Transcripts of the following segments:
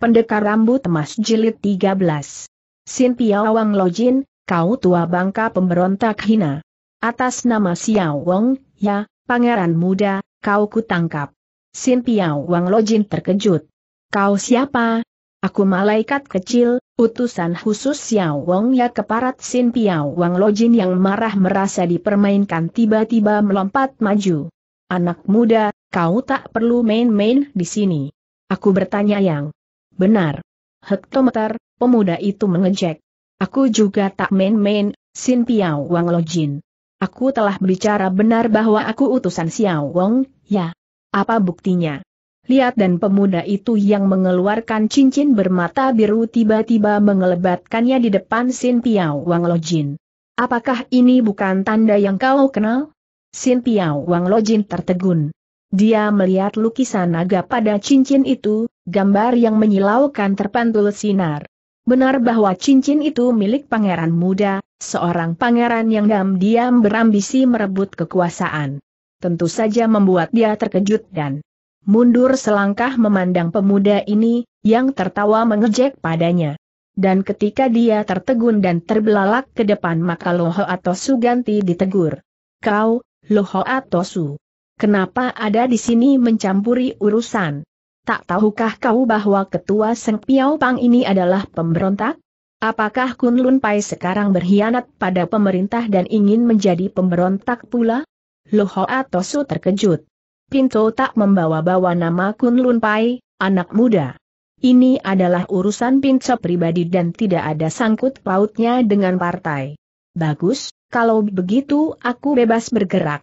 Pendekar Rambut Emas Jilid 13. Sin Wang Lojin, kau tua bangka pemberontak hina. Atas nama Xiao Wong, ya, pangeran muda, kau kutangkap. Sin Piao Wang Lojin terkejut. Kau siapa? Aku malaikat kecil, utusan khusus Xiao Wong ya keparat Sin Wang Lojin yang marah merasa dipermainkan tiba-tiba melompat maju. Anak muda, kau tak perlu main-main di sini. Aku bertanya yang Benar. Hektometer, pemuda itu mengejek. Aku juga tak main-main, Sin Piao Wang Lojin. Aku telah berbicara benar bahwa aku utusan Xiao Wong, ya. Apa buktinya? Lihat dan pemuda itu yang mengeluarkan cincin bermata biru tiba-tiba mengelebatkannya di depan Sin Piao Wang Lojin. Apakah ini bukan tanda yang kau kenal? Sin Piao Wang Lojin tertegun. Dia melihat lukisan naga pada cincin itu, gambar yang menyilaukan terpantul sinar. Benar bahwa cincin itu milik pangeran muda, seorang pangeran yang diam-diam berambisi merebut kekuasaan. Tentu saja membuat dia terkejut dan mundur selangkah memandang pemuda ini, yang tertawa mengejek padanya. Dan ketika dia tertegun dan terbelalak ke depan maka Loho atau Suganti ditegur. Kau, Loho atau Su. Kenapa ada di sini mencampuri urusan? Tak tahukah kau bahwa ketua Seng Piao Pang ini adalah pemberontak? Apakah Kun Lun Pai sekarang berkhianat pada pemerintah dan ingin menjadi pemberontak pula? Loho Tosu terkejut. Pinto tak membawa-bawa nama Kun Lun Pai, anak muda. Ini adalah urusan Pinto pribadi dan tidak ada sangkut pautnya dengan partai. Bagus, kalau begitu aku bebas bergerak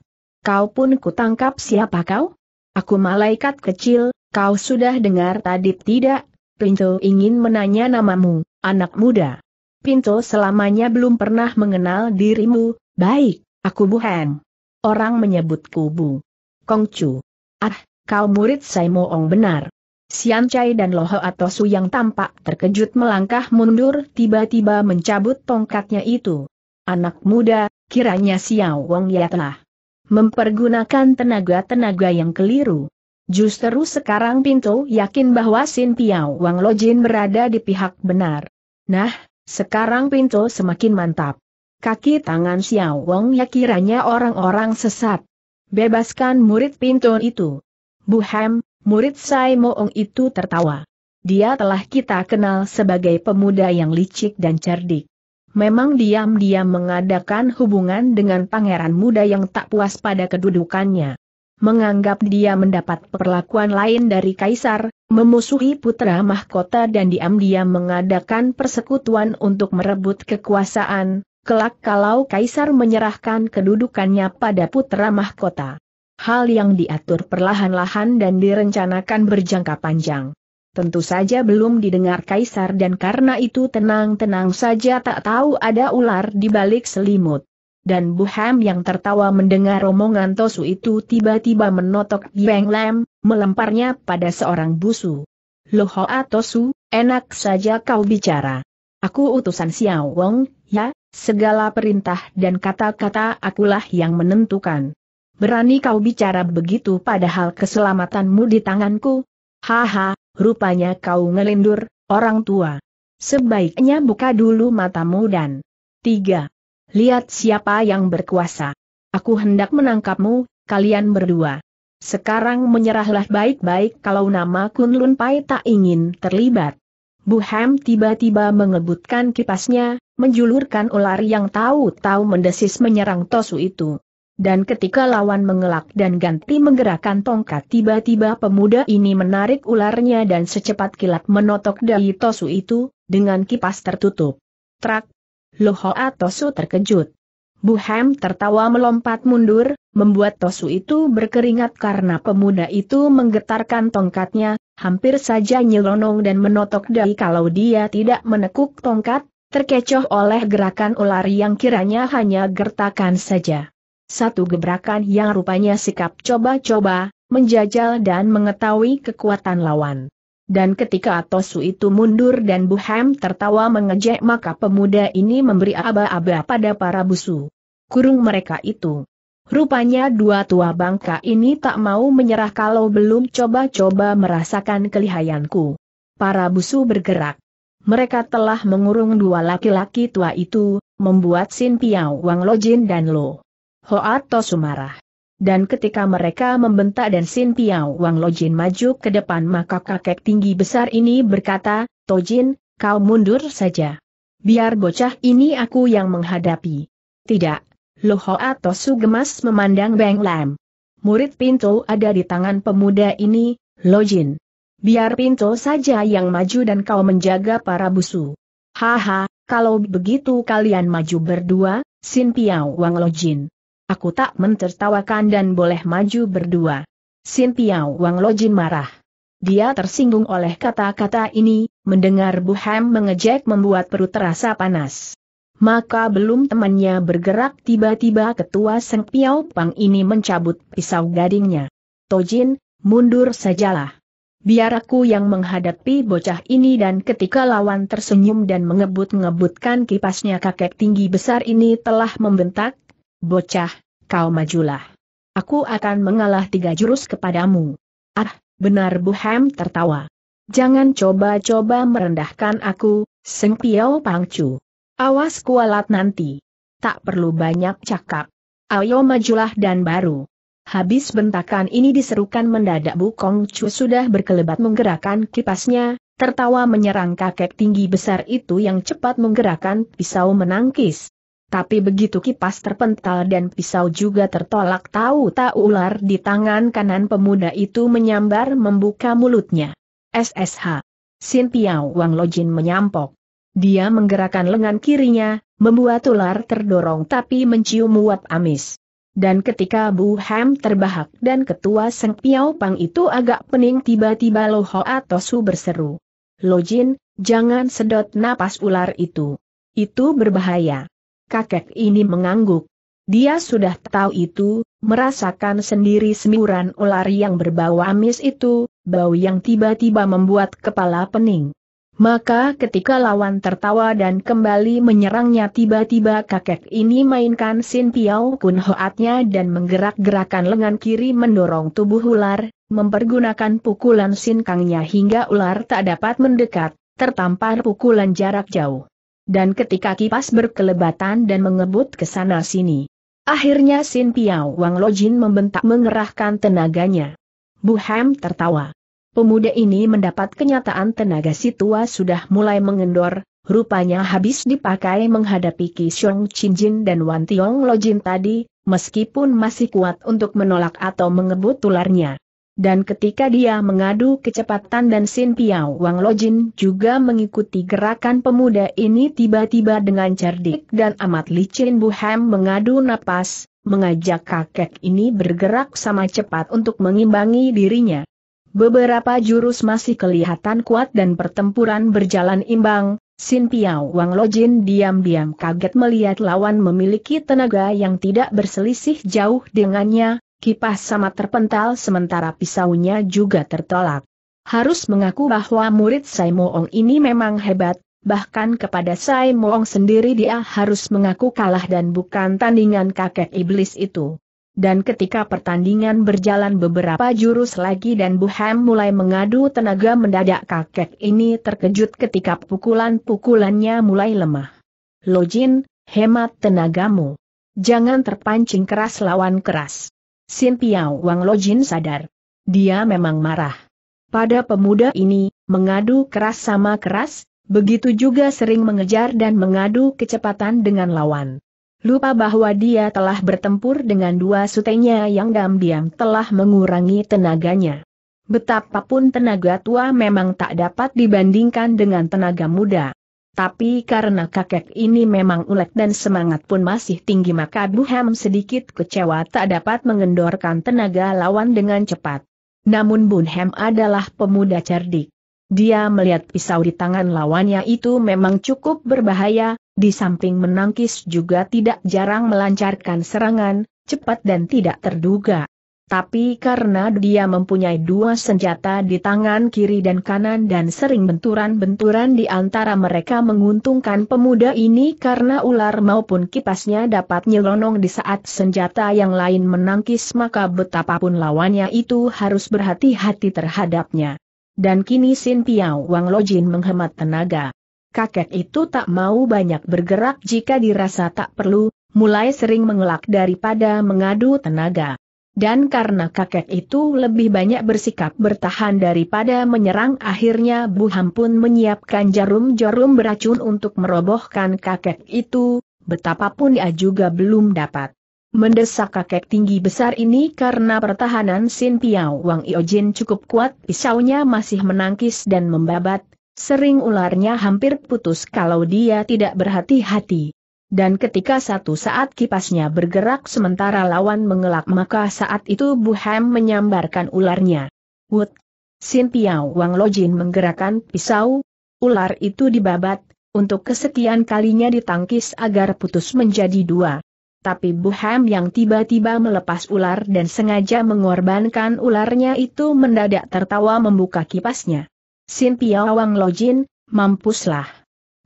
kau pun kutangkap siapa kau? Aku malaikat kecil, kau sudah dengar tadi tidak? Pinto ingin menanya namamu, anak muda. Pinto selamanya belum pernah mengenal dirimu, baik, aku Heng. Orang menyebut kubu. Kongcu. Ah, kau murid Sai Moong benar. Sian Chai dan Loho Su yang tampak terkejut melangkah mundur tiba-tiba mencabut tongkatnya itu. Anak muda, kiranya Xiao Wong ya telah mempergunakan tenaga-tenaga yang keliru. Justru sekarang Pinto yakin bahwa Sin Piao Wang Lojin berada di pihak benar. Nah, sekarang Pinto semakin mantap. Kaki tangan Xiao Wang ya kiranya orang-orang sesat. Bebaskan murid Pinto itu. Bu Hem, murid Sai Moong itu tertawa. Dia telah kita kenal sebagai pemuda yang licik dan cerdik memang diam-diam mengadakan hubungan dengan pangeran muda yang tak puas pada kedudukannya. Menganggap dia mendapat perlakuan lain dari kaisar, memusuhi putra mahkota dan diam-diam mengadakan persekutuan untuk merebut kekuasaan, kelak kalau kaisar menyerahkan kedudukannya pada putra mahkota. Hal yang diatur perlahan-lahan dan direncanakan berjangka panjang. Tentu saja belum didengar kaisar dan karena itu tenang-tenang saja tak tahu ada ular di balik selimut. Dan Buham yang tertawa mendengar omongan Tosu itu tiba-tiba menotok Yang Lam, melemparnya pada seorang busu. Lohoa Tosu, enak saja kau bicara. Aku utusan Xiao Wong, ya, segala perintah dan kata-kata akulah yang menentukan. Berani kau bicara begitu padahal keselamatanmu di tanganku, Haha, rupanya kau ngelindur, orang tua. Sebaiknya buka dulu matamu dan... tiga. Lihat siapa yang berkuasa. Aku hendak menangkapmu, kalian berdua. Sekarang menyerahlah baik-baik kalau nama Kunlun Pai tak ingin terlibat. Bu Ham tiba-tiba mengebutkan kipasnya, menjulurkan ular yang tahu-tahu mendesis menyerang Tosu itu dan ketika lawan mengelak dan ganti menggerakkan tongkat tiba-tiba pemuda ini menarik ularnya dan secepat kilat menotok Dai Tosu itu, dengan kipas tertutup. Trak! Lohoa ah, Tosu terkejut. Buhem tertawa melompat mundur, membuat Tosu itu berkeringat karena pemuda itu menggetarkan tongkatnya, hampir saja nyelonong dan menotok dai kalau dia tidak menekuk tongkat, terkecoh oleh gerakan ular yang kiranya hanya gertakan saja. Satu gebrakan yang rupanya sikap coba-coba, menjajal dan mengetahui kekuatan lawan. Dan ketika Atosu itu mundur dan Buham tertawa mengejek maka pemuda ini memberi aba-aba pada para busu. Kurung mereka itu. Rupanya dua tua bangka ini tak mau menyerah kalau belum coba-coba merasakan kelihayanku. Para busu bergerak. Mereka telah mengurung dua laki-laki tua itu, membuat Sin Piao Wang Lojin dan Lo Hoato sumarah. Dan ketika mereka membentak dan Sin Piao Wang Lojin maju ke depan maka kakek tinggi besar ini berkata, Tojin, kau mundur saja. Biar bocah ini aku yang menghadapi. Tidak, Hoato su gemas memandang Beng Lam. Murid Pinto ada di tangan pemuda ini, Lojin. Biar Pinto saja yang maju dan kau menjaga para busu. Haha, kalau begitu kalian maju berdua, Sin Piao Wang Lojin. Aku tak mentertawakan dan boleh maju berdua. Sin Piao Wang Lojin marah. Dia tersinggung oleh kata-kata ini, mendengar Bu Hem mengejek membuat perut terasa panas. Maka belum temannya bergerak tiba-tiba ketua Seng Piao Pang ini mencabut pisau gadingnya. Tojin, mundur sajalah. Biar aku yang menghadapi bocah ini dan ketika lawan tersenyum dan mengebut-ngebutkan kipasnya kakek tinggi besar ini telah membentak, Bocah, kau majulah. Aku akan mengalah tiga jurus kepadamu. Ah, benar Bu Hem tertawa. Jangan coba-coba merendahkan aku, Seng Piao Pangcu. Awas kualat nanti. Tak perlu banyak cakap. Ayo majulah dan baru. Habis bentakan ini diserukan mendadak Bu Kong Chu sudah berkelebat menggerakkan kipasnya, tertawa menyerang kakek tinggi besar itu yang cepat menggerakkan pisau menangkis. Tapi begitu kipas terpental dan pisau juga tertolak tahu tak ular di tangan kanan pemuda itu menyambar membuka mulutnya. SSH. Sin Piao Wang Lojin menyampok. Dia menggerakkan lengan kirinya, membuat ular terdorong tapi mencium uap amis. Dan ketika Bu Ham terbahak dan ketua Seng Piao Pang itu agak pening tiba-tiba Lo atau Su berseru. Lojin, jangan sedot napas ular itu. Itu berbahaya kakek ini mengangguk. Dia sudah tahu itu, merasakan sendiri semburan ular yang berbau amis itu, bau yang tiba-tiba membuat kepala pening. Maka ketika lawan tertawa dan kembali menyerangnya tiba-tiba kakek ini mainkan Sin Piao Kun Hoatnya dan menggerak-gerakan lengan kiri mendorong tubuh ular, mempergunakan pukulan Sin Kangnya hingga ular tak dapat mendekat, tertampar pukulan jarak jauh dan ketika kipas berkelebatan dan mengebut ke sana sini. Akhirnya Sin Piao Wang Lojin membentak mengerahkan tenaganya. Bu Ham tertawa. Pemuda ini mendapat kenyataan tenaga si tua sudah mulai mengendor, rupanya habis dipakai menghadapi Chin Jin dan Wan Tiong Lojin tadi, meskipun masih kuat untuk menolak atau mengebut tularnya dan ketika dia mengadu kecepatan dan Sin Piao Wang Lojin juga mengikuti gerakan pemuda ini tiba-tiba dengan cerdik dan amat licin Buham mengadu napas, mengajak kakek ini bergerak sama cepat untuk mengimbangi dirinya. Beberapa jurus masih kelihatan kuat dan pertempuran berjalan imbang, Sin Piao Wang Lojin diam-diam kaget melihat lawan memiliki tenaga yang tidak berselisih jauh dengannya, Kipas sama terpental sementara pisaunya juga tertolak. Harus mengaku bahwa murid Sai Moong ini memang hebat, bahkan kepada Sai Moong sendiri dia harus mengaku kalah dan bukan tandingan kakek iblis itu. Dan ketika pertandingan berjalan beberapa jurus lagi dan Bu Hem mulai mengadu tenaga mendadak kakek ini terkejut ketika pukulan-pukulannya mulai lemah. Lojin, hemat tenagamu. Jangan terpancing keras lawan keras. Sin Piao Wang Lojin sadar. Dia memang marah. Pada pemuda ini, mengadu keras sama keras, begitu juga sering mengejar dan mengadu kecepatan dengan lawan. Lupa bahwa dia telah bertempur dengan dua sutenya yang diam-diam telah mengurangi tenaganya. Betapapun tenaga tua memang tak dapat dibandingkan dengan tenaga muda. Tapi karena kakek ini memang ulet dan semangat pun masih tinggi maka Buham sedikit kecewa tak dapat mengendorkan tenaga lawan dengan cepat. Namun Bunham adalah pemuda cerdik. Dia melihat pisau di tangan lawannya itu memang cukup berbahaya, di samping menangkis juga tidak jarang melancarkan serangan, cepat dan tidak terduga tapi karena dia mempunyai dua senjata di tangan kiri dan kanan dan sering benturan-benturan di antara mereka menguntungkan pemuda ini karena ular maupun kipasnya dapat nyelonong di saat senjata yang lain menangkis maka betapapun lawannya itu harus berhati-hati terhadapnya. Dan kini Sin Piao Wang Lojin menghemat tenaga. Kakek itu tak mau banyak bergerak jika dirasa tak perlu, mulai sering mengelak daripada mengadu tenaga. Dan karena kakek itu lebih banyak bersikap bertahan daripada menyerang akhirnya Bu Ham pun menyiapkan jarum-jarum beracun untuk merobohkan kakek itu, betapapun ia juga belum dapat. Mendesak kakek tinggi besar ini karena pertahanan Sin Piao Wang Iojin cukup kuat, pisaunya masih menangkis dan membabat, sering ularnya hampir putus kalau dia tidak berhati-hati. Dan ketika satu saat kipasnya bergerak sementara lawan mengelak maka saat itu Bu Ham menyambarkan ularnya. Wut! Sin Wang Lojin menggerakkan pisau, ular itu dibabat, untuk kesekian kalinya ditangkis agar putus menjadi dua. Tapi Bu Ham yang tiba-tiba melepas ular dan sengaja mengorbankan ularnya itu mendadak tertawa membuka kipasnya. Sin Wang Lojin, mampuslah.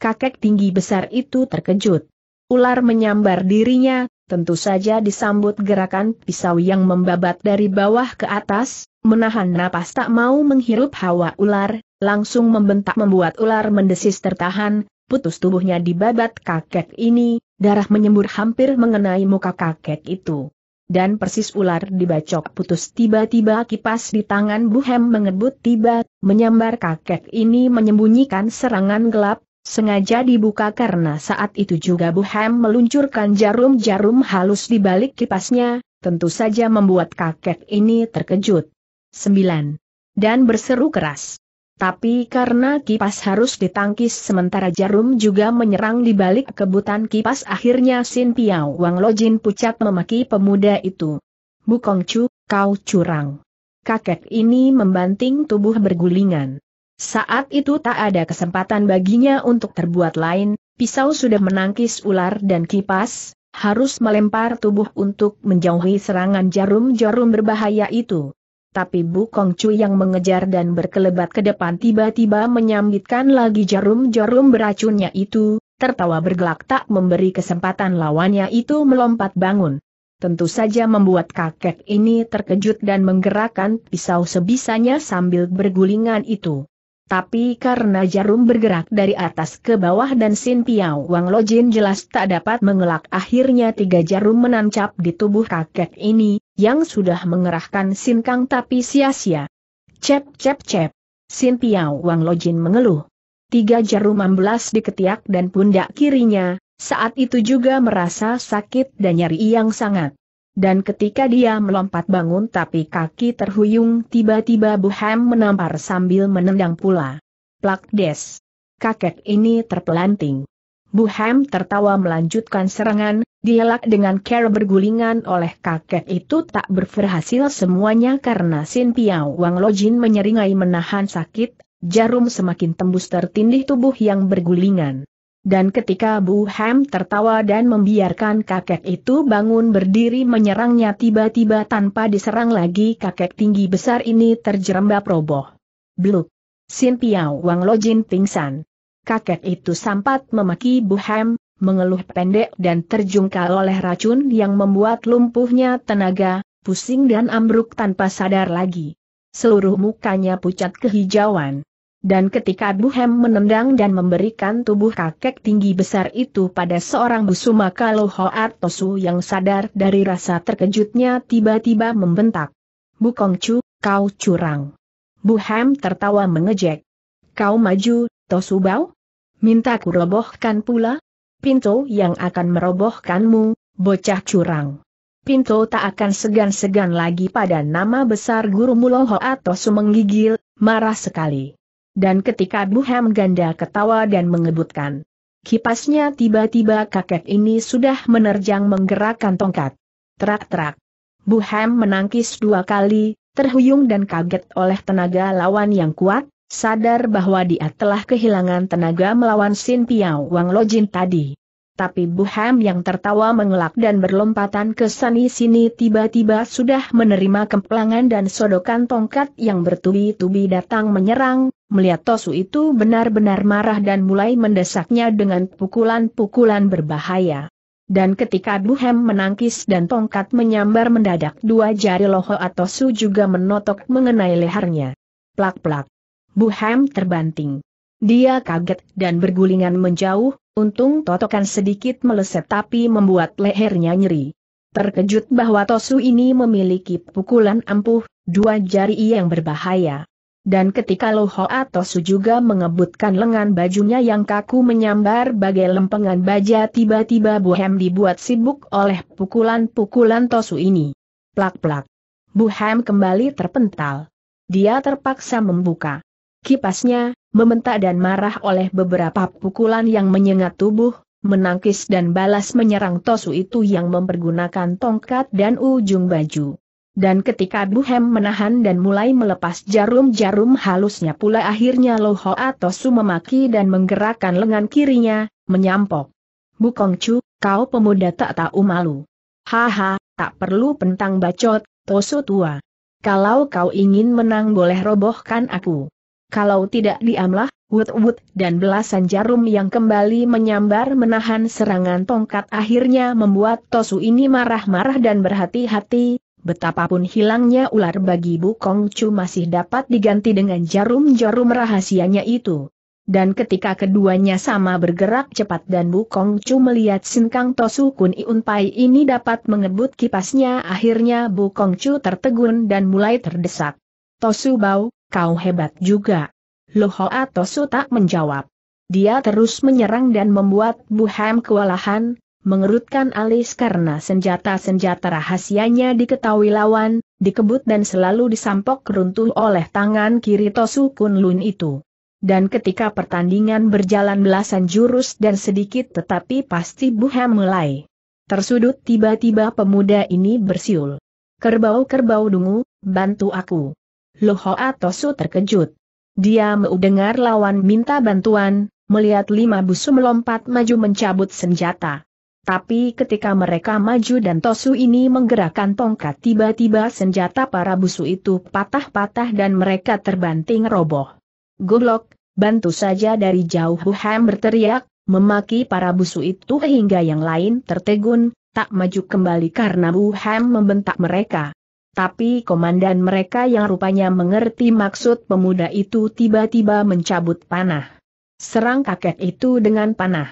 Kakek tinggi besar itu terkejut ular menyambar dirinya, tentu saja disambut gerakan pisau yang membabat dari bawah ke atas, menahan napas tak mau menghirup hawa ular, langsung membentak membuat ular mendesis tertahan, putus tubuhnya di babat kakek ini, darah menyembur hampir mengenai muka kakek itu. Dan persis ular dibacok putus tiba-tiba kipas di tangan Buhem mengebut tiba, menyambar kakek ini menyembunyikan serangan gelap, Sengaja dibuka karena saat itu juga Bu Hem meluncurkan jarum-jarum halus di balik kipasnya, tentu saja membuat kakek ini terkejut. 9. Dan berseru keras. Tapi karena kipas harus ditangkis sementara jarum juga menyerang di balik kebutan kipas akhirnya Sin Piao Wang Lojin pucat memaki pemuda itu. Bukong Chu, kau curang. Kakek ini membanting tubuh bergulingan. Saat itu tak ada kesempatan baginya untuk terbuat lain, pisau sudah menangkis ular dan kipas, harus melempar tubuh untuk menjauhi serangan jarum-jarum berbahaya itu. Tapi Bu Kong Chu yang mengejar dan berkelebat ke depan tiba-tiba menyambitkan lagi jarum-jarum beracunnya itu, tertawa bergelak tak memberi kesempatan lawannya itu melompat bangun. Tentu saja membuat kakek ini terkejut dan menggerakkan pisau sebisanya sambil bergulingan itu. Tapi karena jarum bergerak dari atas ke bawah dan Sin Piao Wang Lo Jin jelas tak dapat mengelak akhirnya tiga jarum menancap di tubuh kakek ini, yang sudah mengerahkan Sin Kang tapi sia-sia. Cep cep cep. Sin Piao Wang Lo Jin mengeluh. Tiga jarum amblas di ketiak dan pundak kirinya, saat itu juga merasa sakit dan nyeri yang sangat. Dan ketika dia melompat bangun tapi kaki terhuyung tiba-tiba Buham menampar sambil menendang pula. Plak des. Kakek ini terpelanting. Buham tertawa melanjutkan serangan, dielak dengan cara bergulingan oleh kakek itu tak berhasil semuanya karena Sin Piao Wang Lojin menyeringai menahan sakit, jarum semakin tembus tertindih tubuh yang bergulingan. Dan ketika Bu Hem tertawa dan membiarkan kakek itu bangun berdiri menyerangnya tiba-tiba tanpa diserang lagi kakek tinggi besar ini terjerembab roboh. Bluk. Sin Piao Wang Lojin pingsan. Kakek itu sempat memaki Bu Hem, mengeluh pendek dan terjungkal oleh racun yang membuat lumpuhnya tenaga, pusing dan ambruk tanpa sadar lagi. Seluruh mukanya pucat kehijauan. Dan ketika Buhem menendang dan memberikan tubuh kakek tinggi besar itu pada seorang busu maka Loho Artosu yang sadar dari rasa terkejutnya tiba-tiba membentak. Bukongcu, kau curang. Buhem tertawa mengejek. Kau maju, Tosu Tosubau? Minta ku robohkan pula? Pinto yang akan merobohkanmu, bocah curang. Pinto tak akan segan-segan lagi pada nama besar guru Muloho Artosu menggigil, marah sekali. Dan ketika Buhem ganda ketawa dan mengebutkan. Kipasnya tiba-tiba kakek ini sudah menerjang menggerakkan tongkat. Trak-trak. Buhem menangkis dua kali, terhuyung dan kaget oleh tenaga lawan yang kuat, sadar bahwa dia telah kehilangan tenaga melawan Sin Piao Wang Lojin tadi tapi Buham yang tertawa mengelak dan berlompatan ke sani sini tiba-tiba sudah menerima kemplangan dan sodokan tongkat yang bertubi-tubi datang menyerang, melihat Tosu itu benar-benar marah dan mulai mendesaknya dengan pukulan-pukulan berbahaya. Dan ketika Buham menangkis dan tongkat menyambar mendadak dua jari loho atau su juga menotok mengenai lehernya. Plak-plak. Buham terbanting. Dia kaget dan bergulingan menjauh, Untung totokan sedikit meleset tapi membuat lehernya nyeri. Terkejut bahwa Tosu ini memiliki pukulan ampuh, dua jari yang berbahaya. Dan ketika Lohoa Tosu juga mengebutkan lengan bajunya yang kaku menyambar bagai lempengan baja tiba-tiba Buhem dibuat sibuk oleh pukulan-pukulan Tosu ini. Plak-plak. Buhem kembali terpental. Dia terpaksa membuka Kipasnya, membentak dan marah oleh beberapa pukulan yang menyengat tubuh, menangkis dan balas menyerang Tosu itu yang mempergunakan tongkat dan ujung baju. Dan ketika Buhem menahan dan mulai melepas jarum-jarum halusnya pula akhirnya Lohoa Tosu memaki dan menggerakkan lengan kirinya, menyampok. Bukong Chu, kau pemuda tak tahu malu. Haha, tak perlu pentang bacot, Tosu tua. Kalau kau ingin menang boleh robohkan aku kalau tidak diamlah, wut-wut dan belasan jarum yang kembali menyambar menahan serangan tongkat akhirnya membuat Tosu ini marah-marah dan berhati-hati, betapapun hilangnya ular bagi Kong Chu masih dapat diganti dengan jarum-jarum rahasianya itu. Dan ketika keduanya sama bergerak cepat dan Kong Chu melihat Sinkang Tosu Kun Iun Pai ini dapat mengebut kipasnya akhirnya Kong Chu tertegun dan mulai terdesak. Tosu Bau, Kau hebat juga. Loho Atosu tak menjawab. Dia terus menyerang dan membuat Buham kewalahan, mengerutkan alis karena senjata-senjata rahasianya diketahui lawan, dikebut dan selalu disampok runtuh oleh tangan kiri Tosu Kun itu. Dan ketika pertandingan berjalan belasan jurus dan sedikit tetapi pasti Buham mulai. Tersudut tiba-tiba pemuda ini bersiul. Kerbau-kerbau dungu, bantu aku atau Su terkejut. Dia mendengar lawan minta bantuan, melihat lima busu melompat maju mencabut senjata. Tapi ketika mereka maju dan Tosu ini menggerakkan tongkat tiba-tiba senjata para busu itu patah-patah dan mereka terbanting roboh. Goblok, bantu saja dari jauh Huham berteriak, memaki para busu itu hingga yang lain tertegun, tak maju kembali karena Wuham membentak mereka. Tapi komandan mereka yang rupanya mengerti maksud pemuda itu tiba-tiba mencabut panah. Serang kakek itu dengan panah.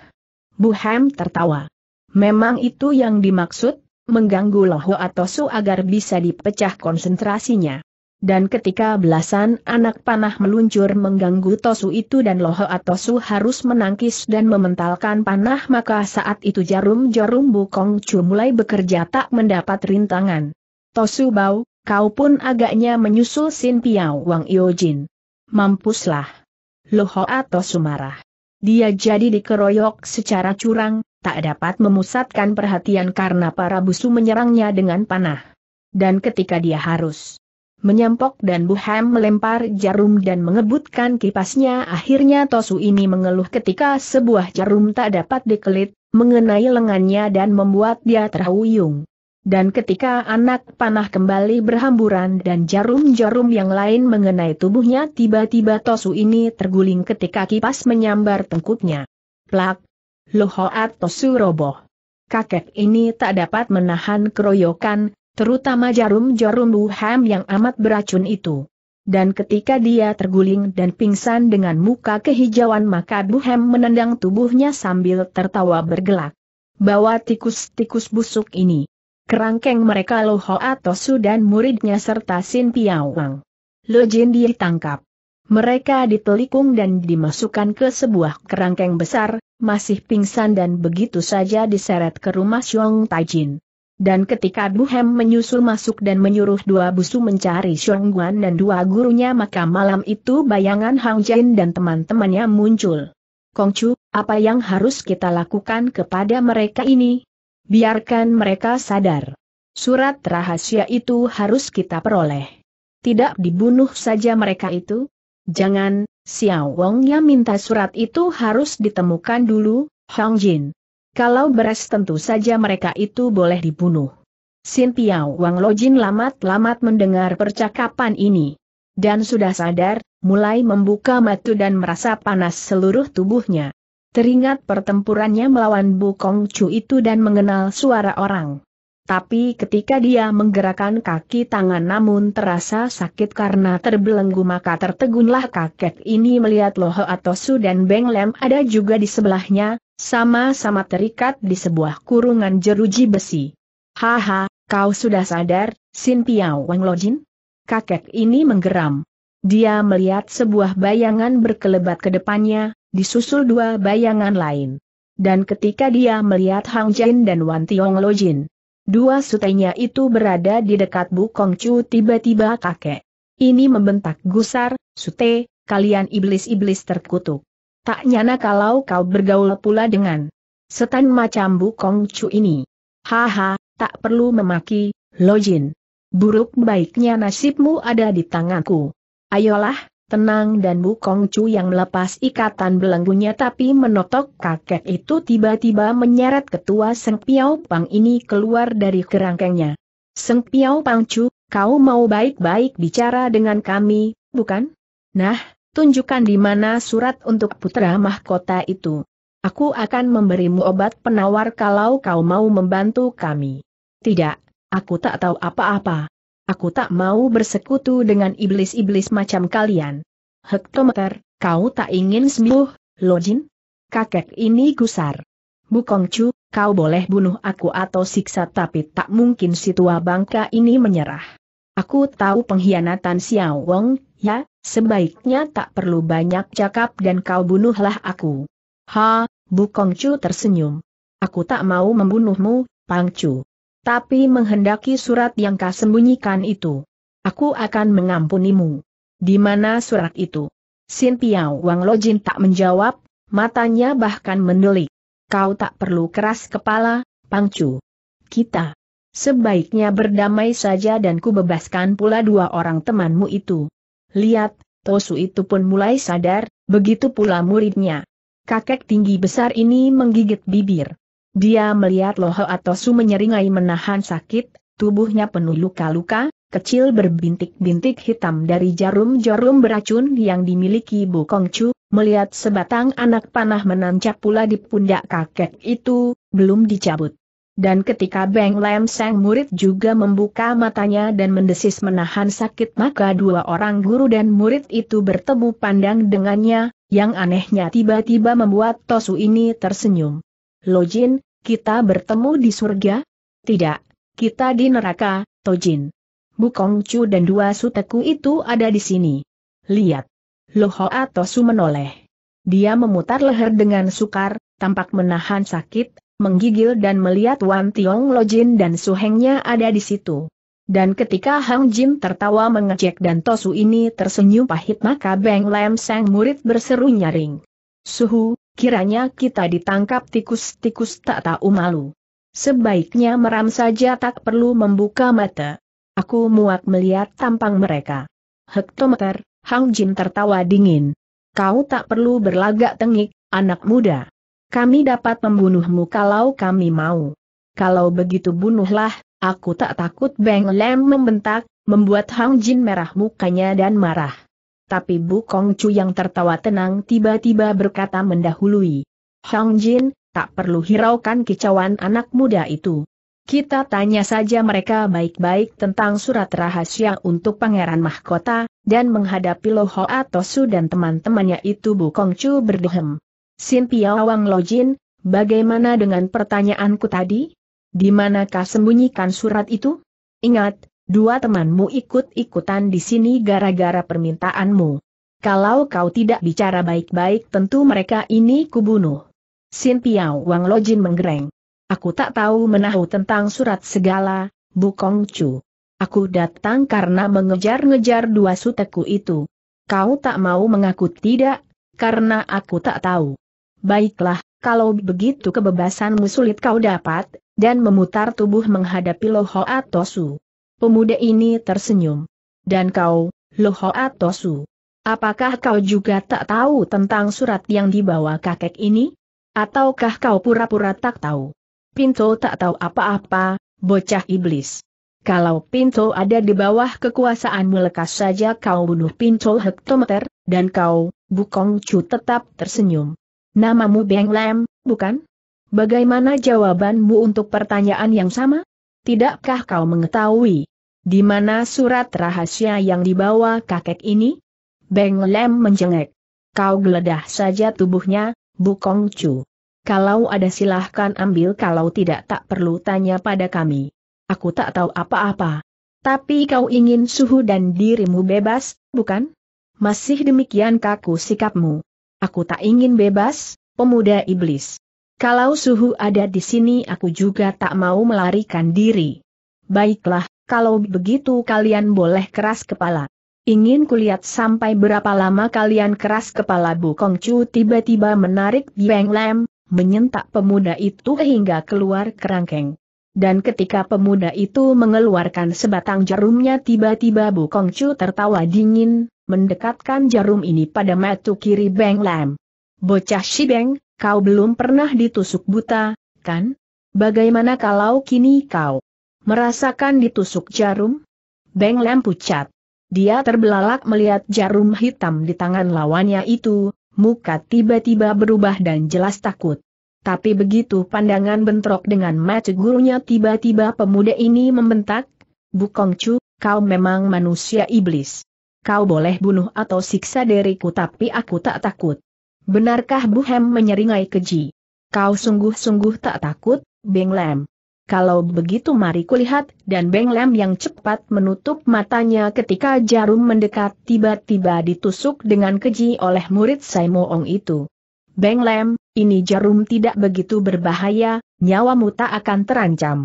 Bu Buham tertawa. Memang itu yang dimaksud, mengganggu loho Su agar bisa dipecah konsentrasinya. Dan ketika belasan anak panah meluncur mengganggu Tosu itu dan Loho Su harus menangkis dan mementalkan panah maka saat itu jarum-jarum Bukong Chu mulai bekerja tak mendapat rintangan. Tosu Bau, kau pun agaknya menyusul Sin Piao Wang Iojin. Mampuslah. Loho atau Sumarah. Dia jadi dikeroyok secara curang, tak dapat memusatkan perhatian karena para busu menyerangnya dengan panah. Dan ketika dia harus menyampok dan Buham melempar jarum dan mengebutkan kipasnya akhirnya Tosu ini mengeluh ketika sebuah jarum tak dapat dikelit, mengenai lengannya dan membuat dia terhuyung. Dan ketika anak panah kembali berhamburan dan jarum-jarum yang lain mengenai tubuhnya tiba-tiba Tosu ini terguling ketika kipas menyambar tengkuknya. Plak! Lohoat Tosu roboh. Kakek ini tak dapat menahan keroyokan, terutama jarum-jarum buham yang amat beracun itu. Dan ketika dia terguling dan pingsan dengan muka kehijauan maka buham menendang tubuhnya sambil tertawa bergelak. Bawa tikus-tikus busuk ini kerangkeng mereka Lo atau Su dan muridnya serta Sin Piawang. Lo Jin tangkap. Mereka ditelikung dan dimasukkan ke sebuah kerangkeng besar, masih pingsan dan begitu saja diseret ke rumah Xiong Taijin. Dan ketika Duhem menyusul masuk dan menyuruh dua busu mencari Xiong Guan dan dua gurunya maka malam itu bayangan Hang Jin dan teman-temannya muncul. Kongcu, apa yang harus kita lakukan kepada mereka ini? Biarkan mereka sadar. Surat rahasia itu harus kita peroleh. Tidak dibunuh saja mereka itu? Jangan, Xiao Wong yang minta surat itu harus ditemukan dulu, Hong Jin. Kalau beres tentu saja mereka itu boleh dibunuh. Xin Piao Wang Lojin lamat-lamat mendengar percakapan ini. Dan sudah sadar, mulai membuka mata dan merasa panas seluruh tubuhnya. Teringat pertempurannya melawan Bu Kong Chu itu dan mengenal suara orang. Tapi ketika dia menggerakkan kaki tangan namun terasa sakit karena terbelenggu maka tertegunlah kakek ini melihat Loho atau Su dan Beng Lem ada juga di sebelahnya, sama-sama terikat di sebuah kurungan jeruji besi. Haha, kau sudah sadar, Sin Piao Wang Lo Jin? Kakek ini menggeram. Dia melihat sebuah bayangan berkelebat ke depannya, disusul dua bayangan lain. Dan ketika dia melihat Hang Jin dan Wan Tiong Lo Jin, dua sutenya itu berada di dekat Bu Kong Chu tiba-tiba kakek. Ini membentak gusar, sute, kalian iblis-iblis terkutuk. Tak nyana kalau kau bergaul pula dengan setan macam Bu Kong Chu ini. Haha, tak perlu memaki, Lo Jin. Buruk baiknya nasibmu ada di tanganku. Ayolah, Tenang dan Kong Chu yang melepas ikatan belenggunya tapi menotok kakek itu tiba-tiba menyeret ketua Seng Piao Pang ini keluar dari kerangkengnya. Seng Piao Pang Chu, kau mau baik-baik bicara dengan kami, bukan? Nah, tunjukkan di mana surat untuk putra mahkota itu. Aku akan memberimu obat penawar kalau kau mau membantu kami. Tidak, aku tak tahu apa-apa. Aku tak mau bersekutu dengan iblis-iblis macam kalian. Hektometer, kau tak ingin sembuh, Lojin? Kakek ini gusar. Bukongcu, kau boleh bunuh aku atau siksa tapi tak mungkin si tua bangka ini menyerah. Aku tahu pengkhianatan Xiao Wong, ya, sebaiknya tak perlu banyak cakap dan kau bunuhlah aku. Ha, Bukongcu tersenyum. Aku tak mau membunuhmu, Pangcu tapi menghendaki surat yang kau sembunyikan itu. Aku akan mengampunimu. Di mana surat itu? Sin Piao Wang Lojin tak menjawab, matanya bahkan mendelik. Kau tak perlu keras kepala, Pangcu. Kita sebaiknya berdamai saja dan ku bebaskan pula dua orang temanmu itu. Lihat, Tosu itu pun mulai sadar, begitu pula muridnya. Kakek tinggi besar ini menggigit bibir. Dia melihat Loho Atosu menyeringai menahan sakit, tubuhnya penuh luka-luka, kecil berbintik-bintik hitam dari jarum-jarum beracun yang dimiliki Bu Kongcu, melihat sebatang anak panah menancap pula di pundak kakek itu, belum dicabut. Dan ketika Beng Lamseng Sang murid juga membuka matanya dan mendesis menahan sakit maka dua orang guru dan murid itu bertemu pandang dengannya, yang anehnya tiba-tiba membuat Tosu ini tersenyum. Lojin, kita bertemu di surga? Tidak, kita di neraka, Tojin. Bukong Chu dan dua suteku itu ada di sini. Lihat. Loho Atosu menoleh. Dia memutar leher dengan sukar, tampak menahan sakit, menggigil dan melihat Wan Tiong Lojin dan suhengnya ada di situ. Dan ketika Hang Jim tertawa mengecek dan Tosu ini tersenyum pahit maka Beng Lam sang murid berseru nyaring. Suhu, Kiranya kita ditangkap tikus-tikus tak tahu malu. Sebaiknya meram saja tak perlu membuka mata. Aku muak melihat tampang mereka. Hektometer, Hang Jin tertawa dingin. Kau tak perlu berlagak tengik, anak muda. Kami dapat membunuhmu kalau kami mau. Kalau begitu bunuhlah, aku tak takut Beng Lem membentak, membuat Hang Jin merah mukanya dan marah tapi Bu Kong Chu yang tertawa tenang tiba-tiba berkata mendahului. Hang Jin, tak perlu hiraukan kicauan anak muda itu. Kita tanya saja mereka baik-baik tentang surat rahasia untuk Pangeran Mahkota, dan menghadapi Lo atau Tosu dan teman-temannya itu Bu Kong Chu berdehem. Sin Piao Lo Jin, bagaimana dengan pertanyaanku tadi? Di manakah sembunyikan surat itu? Ingat, Dua temanmu ikut-ikutan di sini gara-gara permintaanmu. Kalau kau tidak bicara baik-baik tentu mereka ini kubunuh. Sin Piao Wang Lojin menggereng. Aku tak tahu menahu tentang surat segala, Bukong Chu. Aku datang karena mengejar-ngejar dua suteku itu. Kau tak mau mengaku tidak, karena aku tak tahu. Baiklah, kalau begitu kebebasanmu sulit kau dapat, dan memutar tubuh menghadapi Lo Loho Atosu. Pemuda ini tersenyum. Dan kau, Loho Atosu. Apakah kau juga tak tahu tentang surat yang dibawa kakek ini? Ataukah kau pura-pura tak tahu? Pinto tak tahu apa-apa, bocah iblis. Kalau Pinto ada di bawah kekuasaanmu lekas saja kau bunuh Pinto hektometer, dan kau, Bukong Chu tetap tersenyum. Namamu Beng Lam, bukan? Bagaimana jawabanmu untuk pertanyaan yang sama? Tidakkah kau mengetahui, di mana surat rahasia yang dibawa kakek ini? Beng Lem menjengek. Kau geledah saja tubuhnya, Bukong Chu. Kalau ada silahkan ambil kalau tidak tak perlu tanya pada kami. Aku tak tahu apa-apa. Tapi kau ingin suhu dan dirimu bebas, bukan? Masih demikian kaku sikapmu. Aku tak ingin bebas, pemuda iblis. Kalau suhu ada di sini aku juga tak mau melarikan diri. Baiklah, kalau begitu kalian boleh keras kepala. Ingin kulihat sampai berapa lama kalian keras kepala Bu Kong Chu tiba-tiba menarik Yang Lam, menyentak pemuda itu hingga keluar kerangkeng. Dan ketika pemuda itu mengeluarkan sebatang jarumnya tiba-tiba Bu Kong Chu tertawa dingin, mendekatkan jarum ini pada matu kiri Beng Lam. Bocah si Beng, kau belum pernah ditusuk buta, kan? Bagaimana kalau kini kau Merasakan ditusuk jarum? Beng Lem pucat. Dia terbelalak melihat jarum hitam di tangan lawannya itu, muka tiba-tiba berubah dan jelas takut. Tapi begitu pandangan bentrok dengan mata gurunya tiba-tiba pemuda ini membentak, Bukong Chu, kau memang manusia iblis. Kau boleh bunuh atau siksa diriku tapi aku tak takut. Benarkah Bu Hem menyeringai keji? Kau sungguh-sungguh tak takut, Beng Lem? Kalau begitu mari kulihat, dan Beng Lem yang cepat menutup matanya ketika jarum mendekat tiba-tiba ditusuk dengan keji oleh murid Ong itu. Beng Lem, ini jarum tidak begitu berbahaya, nyawamu tak akan terancam.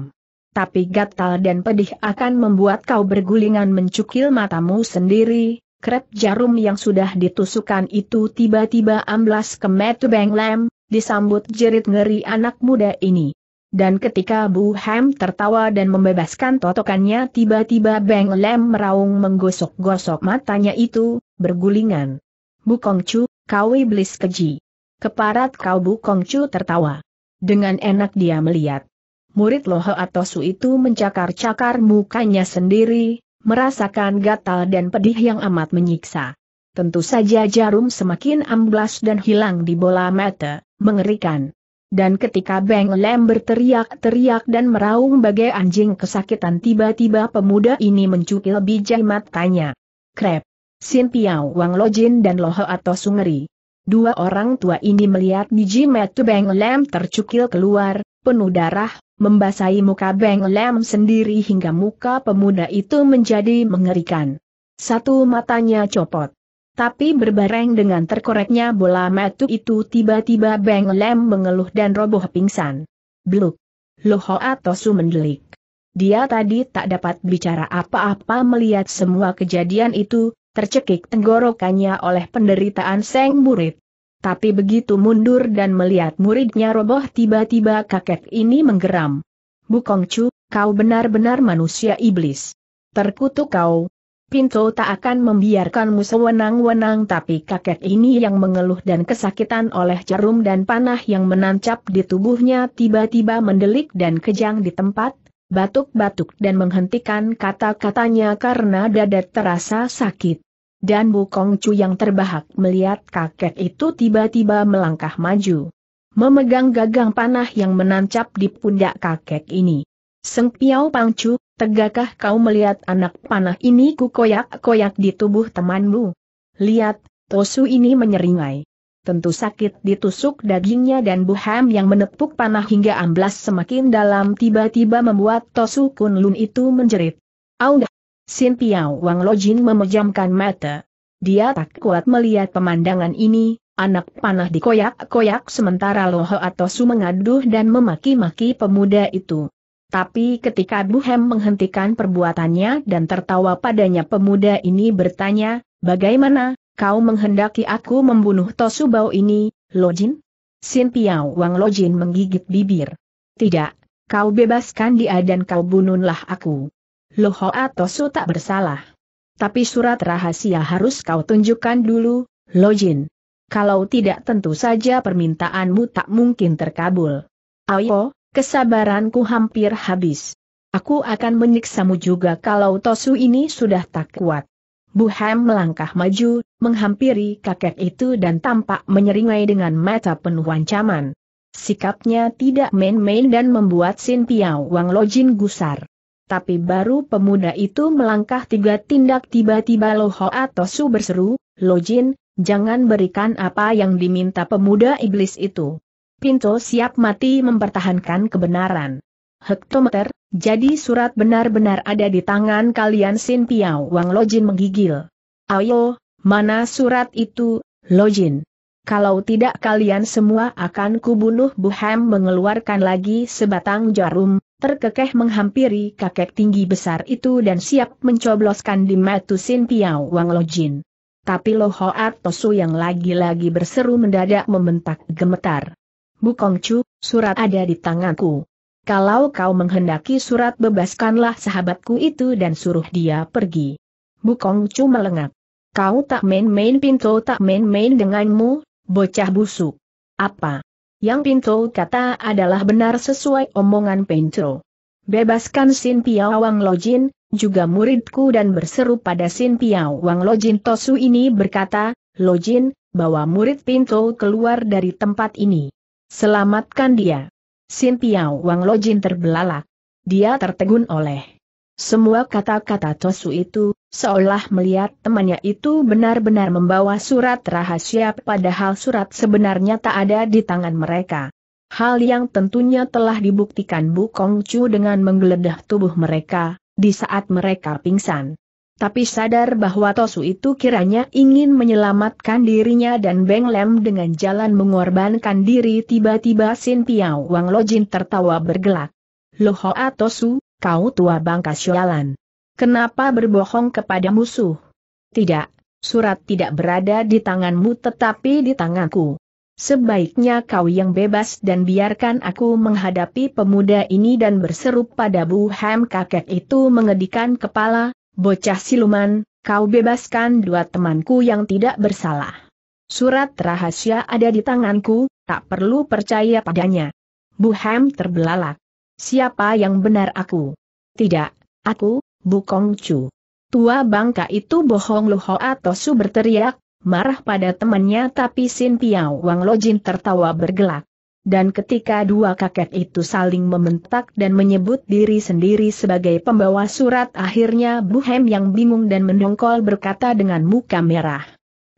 Tapi gatal dan pedih akan membuat kau bergulingan mencukil matamu sendiri, Krep jarum yang sudah ditusukkan itu tiba-tiba amblas ke metu Beng Lem, disambut jerit ngeri anak muda ini dan ketika Bu Ham tertawa dan membebaskan totokannya tiba-tiba Beng Lem meraung menggosok-gosok matanya itu, bergulingan. Bu Kongcu, kau iblis keji. Keparat kau Bu Kongcu tertawa. Dengan enak dia melihat. Murid Loho su itu mencakar-cakar mukanya sendiri, merasakan gatal dan pedih yang amat menyiksa. Tentu saja jarum semakin amblas dan hilang di bola mata, mengerikan. Dan ketika Beng Lem berteriak-teriak dan meraung bagai anjing kesakitan tiba-tiba pemuda ini mencukil bijai matanya. Krep. Sin Piao Wang Lojin dan Loho atau Sungeri. Dua orang tua ini melihat biji metu Beng Lem tercukil keluar, penuh darah, membasahi muka Beng Lem sendiri hingga muka pemuda itu menjadi mengerikan. Satu matanya copot. Tapi berbareng dengan terkoreknya bola metu itu tiba-tiba Beng Lem mengeluh dan roboh pingsan. Bluk. atau su mendelik. Dia tadi tak dapat bicara apa-apa melihat semua kejadian itu, tercekik tenggorokannya oleh penderitaan seng murid. Tapi begitu mundur dan melihat muridnya roboh tiba-tiba kakek ini menggeram. Chu, kau benar-benar manusia iblis. Terkutuk kau, Pinto tak akan membiarkanmu sewenang-wenang tapi kakek ini yang mengeluh dan kesakitan oleh jarum dan panah yang menancap di tubuhnya tiba-tiba mendelik dan kejang di tempat, batuk-batuk dan menghentikan kata-katanya karena dada terasa sakit. Dan Bu Chu yang terbahak melihat kakek itu tiba-tiba melangkah maju. Memegang gagang panah yang menancap di pundak kakek ini. Seng Piao Pangcu, Tegakkah kau melihat anak panah ini ku koyak-koyak di tubuh temanmu? Lihat, Tosu ini menyeringai. Tentu sakit ditusuk dagingnya dan buham yang menepuk panah hingga amblas semakin dalam tiba-tiba membuat Tosu Kunlun itu menjerit. Aung! Sin Piao Wang Lojin memejamkan mata. Dia tak kuat melihat pemandangan ini, anak panah dikoyak-koyak sementara Loho Su mengaduh dan memaki-maki pemuda itu. Tapi ketika Bu Hem menghentikan perbuatannya dan tertawa padanya pemuda ini bertanya, bagaimana, kau menghendaki aku membunuh Tosubao ini, Lojin? Sin Piao Wang Lojin menggigit bibir. Tidak, kau bebaskan dia dan kau bunuhlah aku. Lohoa Tosu tak bersalah. Tapi surat rahasia harus kau tunjukkan dulu, Lojin. Kalau tidak tentu saja permintaanmu tak mungkin terkabul. Ayo, Kesabaranku hampir habis. Aku akan menyiksamu juga kalau Tosu ini sudah tak kuat. Bu Buham melangkah maju, menghampiri kakek itu dan tampak menyeringai dengan mata penuh ancaman. Sikapnya tidak main-main dan membuat Sin Piao Wang Lojin gusar. Tapi baru pemuda itu melangkah tiga tindak tiba-tiba Lo atau Su berseru, Lojin, jangan berikan apa yang diminta pemuda iblis itu. Pinto siap mati mempertahankan kebenaran. Hektometer, jadi surat benar-benar ada di tangan kalian Sin Piao Wang Lojin menggigil. Ayo, mana surat itu, Lojin? Kalau tidak kalian semua akan kubunuh Buham mengeluarkan lagi sebatang jarum, terkekeh menghampiri kakek tinggi besar itu dan siap mencobloskan di mata Sin Piao Wang Lojin. Tapi Lohoat Tosu yang lagi-lagi berseru mendadak membentak gemetar. Bukongcu, surat ada di tanganku. Kalau kau menghendaki surat bebaskanlah sahabatku itu dan suruh dia pergi. Bukongcu melengak. Kau tak main-main pintu tak main-main denganmu, bocah busuk. Apa? Yang pintu kata adalah benar sesuai omongan pintu. Bebaskan Sin Piao Wang Lojin, juga muridku dan berseru pada Sin Piao Wang Lojin Tosu ini berkata, Lojin, bawa murid pintu keluar dari tempat ini. Selamatkan dia. Sin Piao Wang Lojin terbelalak. Dia tertegun oleh semua kata-kata Tosu itu, seolah melihat temannya itu benar-benar membawa surat rahasia padahal surat sebenarnya tak ada di tangan mereka. Hal yang tentunya telah dibuktikan Bu Kong Chu dengan menggeledah tubuh mereka, di saat mereka pingsan. Tapi sadar bahwa Tosu itu kiranya ingin menyelamatkan dirinya dan Beng Lem dengan jalan mengorbankan diri tiba-tiba Sin Piao Wang Lojin tertawa bergelak. Lohoa Tosu, kau tua bangka sialan. Kenapa berbohong kepada musuh? Tidak, surat tidak berada di tanganmu tetapi di tanganku. Sebaiknya kau yang bebas dan biarkan aku menghadapi pemuda ini dan berseru pada Bu Ham kakek itu mengedikan kepala, Bocah siluman, kau bebaskan dua temanku yang tidak bersalah. Surat rahasia ada di tanganku, tak perlu percaya padanya. Bu Buham terbelalak. Siapa yang benar aku? Tidak, aku, Kong Chu. Tua bangka itu bohong Luho Tosu berteriak, marah pada temannya tapi Sin Piao Wang Lojin tertawa bergelak dan ketika dua kakek itu saling membentak dan menyebut diri sendiri sebagai pembawa surat akhirnya Bu Hem yang bingung dan mendongkol berkata dengan muka merah.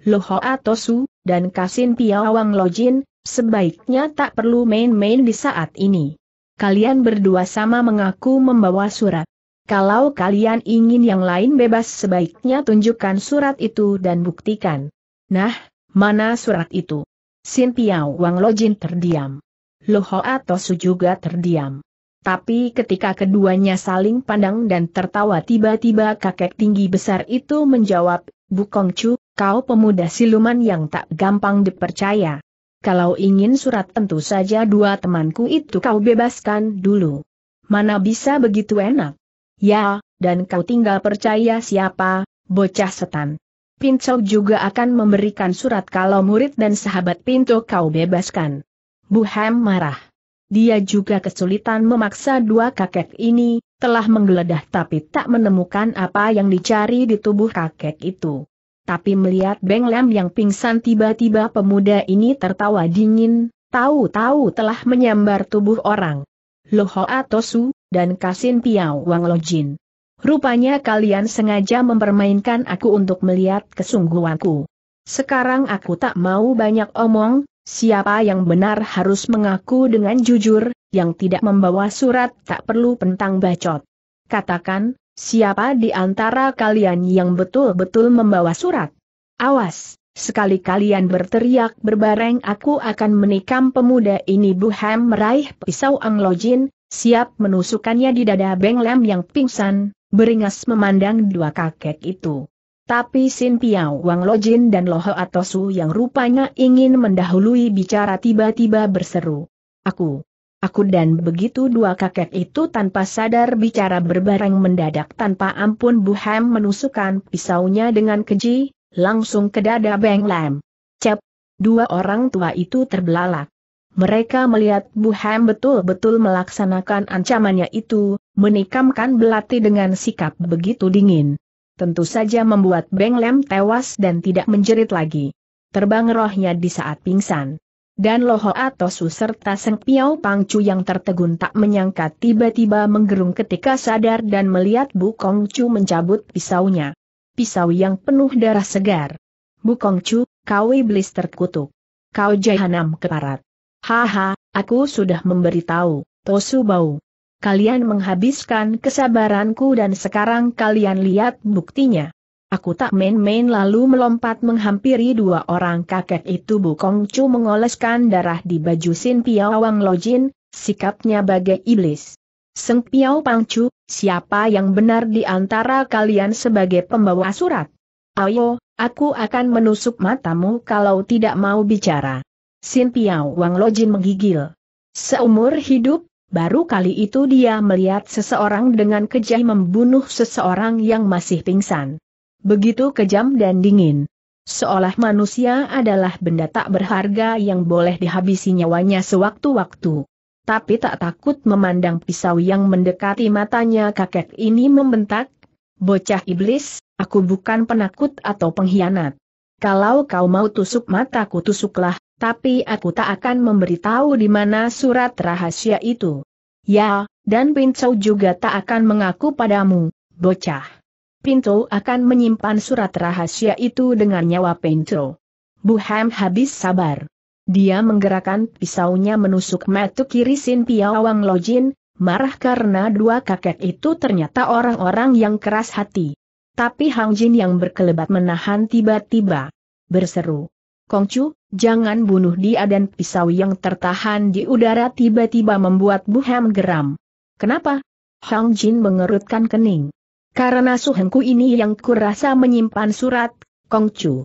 Loho Atosu, dan Kasin Piawang Lojin, sebaiknya tak perlu main-main di saat ini. Kalian berdua sama mengaku membawa surat. Kalau kalian ingin yang lain bebas sebaiknya tunjukkan surat itu dan buktikan. Nah, mana surat itu? Sin Piao Wang Lojin terdiam. Loho Atosu juga terdiam. Tapi ketika keduanya saling pandang dan tertawa tiba-tiba kakek tinggi besar itu menjawab, Bukong Chu, kau pemuda siluman yang tak gampang dipercaya. Kalau ingin surat tentu saja dua temanku itu kau bebaskan dulu. Mana bisa begitu enak? Ya, dan kau tinggal percaya siapa, bocah setan. Pincau juga akan memberikan surat kalau murid dan sahabat Pinto kau bebaskan. Bu Hem marah. Dia juga kesulitan memaksa dua kakek ini, telah menggeledah tapi tak menemukan apa yang dicari di tubuh kakek itu. Tapi melihat Beng Lam yang pingsan tiba-tiba pemuda ini tertawa dingin, tahu-tahu telah menyambar tubuh orang. Loho Atosu, dan Kasin Piau Wang Lojin. Rupanya kalian sengaja mempermainkan aku untuk melihat kesungguhanku. Sekarang aku tak mau banyak omong, siapa yang benar harus mengaku dengan jujur, yang tidak membawa surat tak perlu pentang bacot. Katakan, siapa di antara kalian yang betul-betul membawa surat? Awas, sekali kalian berteriak berbareng aku akan menikam pemuda ini Buham meraih pisau Anglojin, siap menusukannya di dada Beng Lem yang pingsan, beringas memandang dua kakek itu. Tapi Sin Piao Wang Lo Jin dan Ho Atosu yang rupanya ingin mendahului bicara tiba-tiba berseru. Aku. Aku dan begitu dua kakek itu tanpa sadar bicara berbareng mendadak tanpa ampun Bu Ham menusukkan pisaunya dengan keji, langsung ke dada Beng Lam. Cep. Dua orang tua itu terbelalak. Mereka melihat Bu Hem betul-betul melaksanakan ancamannya itu, menikamkan belati dengan sikap begitu dingin. Tentu saja membuat Beng Lem tewas dan tidak menjerit lagi. Terbang rohnya di saat pingsan. Dan Loho Atosu serta Seng Piao Pangcu yang tertegun tak menyangka tiba-tiba menggerung ketika sadar dan melihat Bu Kong Chu mencabut pisaunya. Pisau yang penuh darah segar. Bu Kong Chu, kau iblis terkutuk. Kau jahanam keparat. Haha, aku sudah memberitahu, Tosu Bau. Kalian menghabiskan kesabaranku dan sekarang kalian lihat buktinya. Aku tak main-main lalu melompat menghampiri dua orang kakek itu Bukong Chu mengoleskan darah di baju Sin Piao Wang Lojin, sikapnya bagai iblis. Seng Piao Chu, siapa yang benar di antara kalian sebagai pembawa surat? Ayo, aku akan menusuk matamu kalau tidak mau bicara. Sin Piao Wang Lojin menggigil. Seumur hidup, baru kali itu dia melihat seseorang dengan kejam membunuh seseorang yang masih pingsan. Begitu kejam dan dingin. Seolah manusia adalah benda tak berharga yang boleh dihabisi nyawanya sewaktu-waktu tapi tak takut memandang pisau yang mendekati matanya kakek ini membentak, Bocah iblis, aku bukan penakut atau pengkhianat. Kalau kau mau tusuk mataku tusuklah, tapi aku tak akan memberitahu di mana surat rahasia itu. Ya, dan Pinto juga tak akan mengaku padamu, bocah. Pinto akan menyimpan surat rahasia itu dengan nyawa Pinto. Buham habis sabar. Dia menggerakkan pisaunya menusuk metu kiri Sin Piawang Lojin, marah karena dua kakek itu ternyata orang-orang yang keras hati. Tapi Hang Jin yang berkelebat menahan tiba-tiba. Berseru. Kongcu, jangan bunuh dia dan pisau yang tertahan di udara tiba-tiba membuat Bu Hem geram. Kenapa? Hang Jin mengerutkan kening. Karena Su Hengku ini yang kurasa menyimpan surat, Kongcu.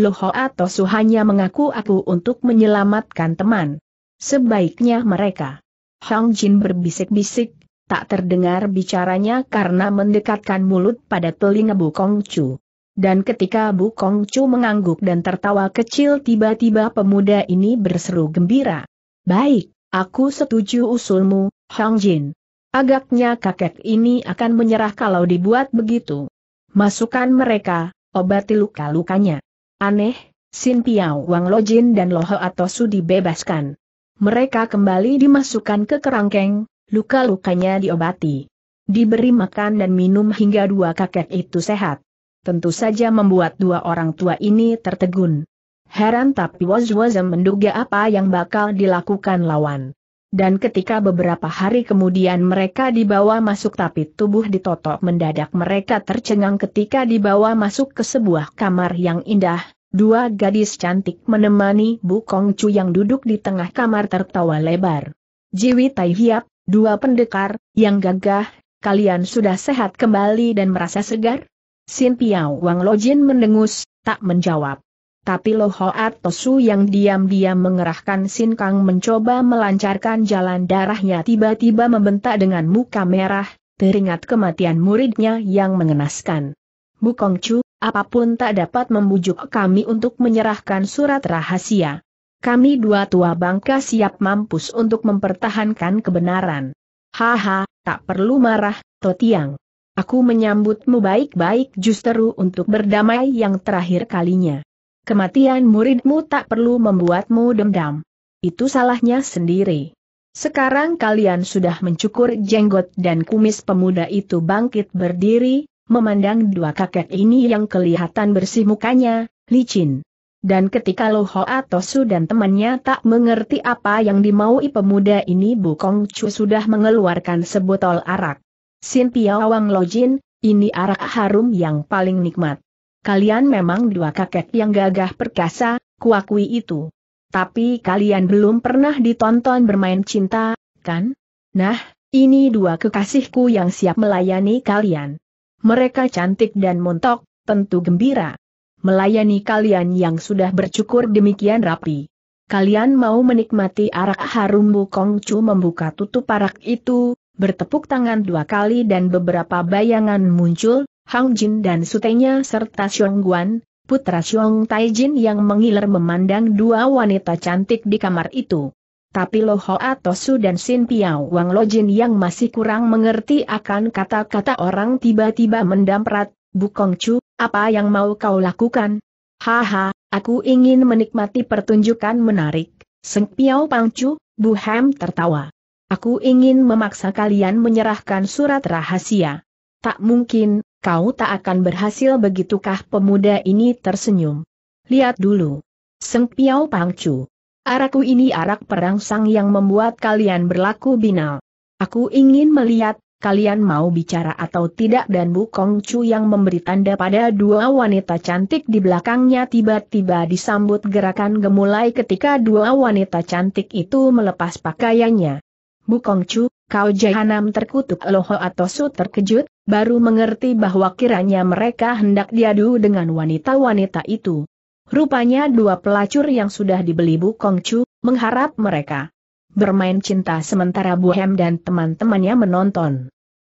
Loho atau suhanya mengaku aku untuk menyelamatkan teman. Sebaiknya mereka. Hang Jin berbisik-bisik, Tak terdengar bicaranya karena mendekatkan mulut pada telinga Kong Chu. Dan ketika Kong Chu mengangguk dan tertawa kecil tiba-tiba pemuda ini berseru gembira. Baik, aku setuju usulmu, Hang Jin. Agaknya kakek ini akan menyerah kalau dibuat begitu. Masukkan mereka, obati luka-lukanya. Aneh, Sin Piao Wang Lo Jin dan Ho atau Su dibebaskan. Mereka kembali dimasukkan ke kerangkeng, Luka-lukanya diobati. Diberi makan dan minum hingga dua kakek itu sehat. Tentu saja membuat dua orang tua ini tertegun. Heran tapi Wozwozem menduga apa yang bakal dilakukan lawan. Dan ketika beberapa hari kemudian mereka dibawa masuk tapi tubuh ditotok mendadak mereka tercengang ketika dibawa masuk ke sebuah kamar yang indah, dua gadis cantik menemani Bu Kongcu yang duduk di tengah kamar tertawa lebar. Jiwi Tai Hiap, Dua pendekar, yang gagah, kalian sudah sehat kembali dan merasa segar? Sin Piao Wang Lojin mendengus, tak menjawab. Tapi Lo Hoat Tosu yang diam-diam mengerahkan Sin Kang mencoba melancarkan jalan darahnya tiba-tiba membentak dengan muka merah, teringat kematian muridnya yang mengenaskan. Bu Chu, apapun tak dapat membujuk kami untuk menyerahkan surat rahasia. Kami dua tua bangka siap mampus untuk mempertahankan kebenaran. Haha, tak perlu marah, Totiang. Aku menyambutmu baik-baik justru untuk berdamai yang terakhir kalinya. Kematian muridmu tak perlu membuatmu dendam. Itu salahnya sendiri. Sekarang kalian sudah mencukur jenggot dan kumis pemuda itu bangkit berdiri, memandang dua kakek ini yang kelihatan bersih mukanya, licin. Dan ketika Loho Atosu Tosu dan temannya tak mengerti apa yang dimaui pemuda ini Bukong Chu sudah mengeluarkan sebotol arak. Sin Piawang Lojin, ini arak harum yang paling nikmat. Kalian memang dua kakek yang gagah perkasa, kuakui itu. Tapi kalian belum pernah ditonton bermain cinta, kan? Nah, ini dua kekasihku yang siap melayani kalian. Mereka cantik dan montok, tentu gembira melayani kalian yang sudah bercukur demikian rapi. Kalian mau menikmati arak harum bu Kong Chu membuka tutup arak itu, bertepuk tangan dua kali dan beberapa bayangan muncul, Hang Jin dan sutenya serta Xiong Guan, putra Xiong Tai Jin yang mengiler memandang dua wanita cantik di kamar itu. Tapi Lo Hoa Tosu dan Sin Piao Wang Lo Jin yang masih kurang mengerti akan kata-kata orang tiba-tiba mendamprat, Kong Chu, apa yang mau kau lakukan? Haha, aku ingin menikmati pertunjukan menarik. Seng Piao Pangcu, Bu Hem tertawa. Aku ingin memaksa kalian menyerahkan surat rahasia. Tak mungkin, kau tak akan berhasil begitukah pemuda ini tersenyum. Lihat dulu. Seng Piao Pangcu. Arakku ini arak perangsang yang membuat kalian berlaku binal. Aku ingin melihat kalian mau bicara atau tidak dan Kong Chu yang memberi tanda pada dua wanita cantik di belakangnya tiba-tiba disambut gerakan gemulai ketika dua wanita cantik itu melepas pakaiannya. Kong Chu, kau jahanam terkutuk loho atau su terkejut, baru mengerti bahwa kiranya mereka hendak diadu dengan wanita-wanita itu. Rupanya dua pelacur yang sudah dibeli Kong Chu, mengharap mereka bermain cinta sementara Bohem dan teman-temannya menonton.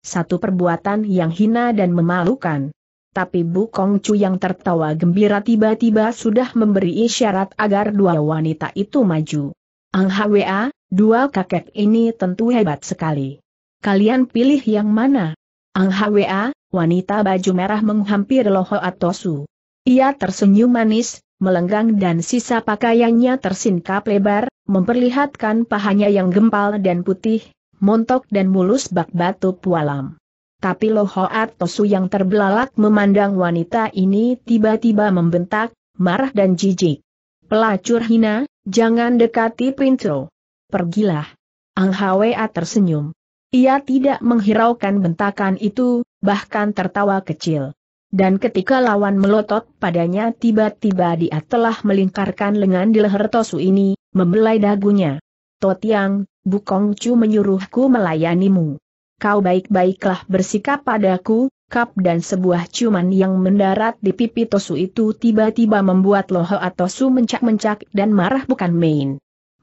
Satu perbuatan yang hina dan memalukan. Tapi Bu Kongcu yang tertawa gembira tiba-tiba sudah memberi isyarat agar dua wanita itu maju. Ang Hwa, dua kakek ini tentu hebat sekali. Kalian pilih yang mana? Ang Hwa, wanita baju merah menghampiri Loho Atosu. Ia tersenyum manis, melenggang dan sisa pakaiannya tersingkap lebar, memperlihatkan pahanya yang gempal dan putih, montok dan mulus bak batu pualam. Tapi Lohoat Tosu yang terbelalak memandang wanita ini tiba-tiba membentak, marah dan jijik. Pelacur hina, jangan dekati Princro. Pergilah. Ang Hwa tersenyum. Ia tidak menghiraukan bentakan itu, bahkan tertawa kecil. Dan ketika lawan melotot padanya tiba-tiba dia telah melingkarkan lengan di leher Tosu ini, membelai dagunya. Totiang, Bukong Chu menyuruhku melayanimu. Kau baik-baiklah bersikap padaku, kap dan sebuah cuman yang mendarat di pipi Tosu itu tiba-tiba membuat Loho Atosu mencak-mencak dan marah bukan main.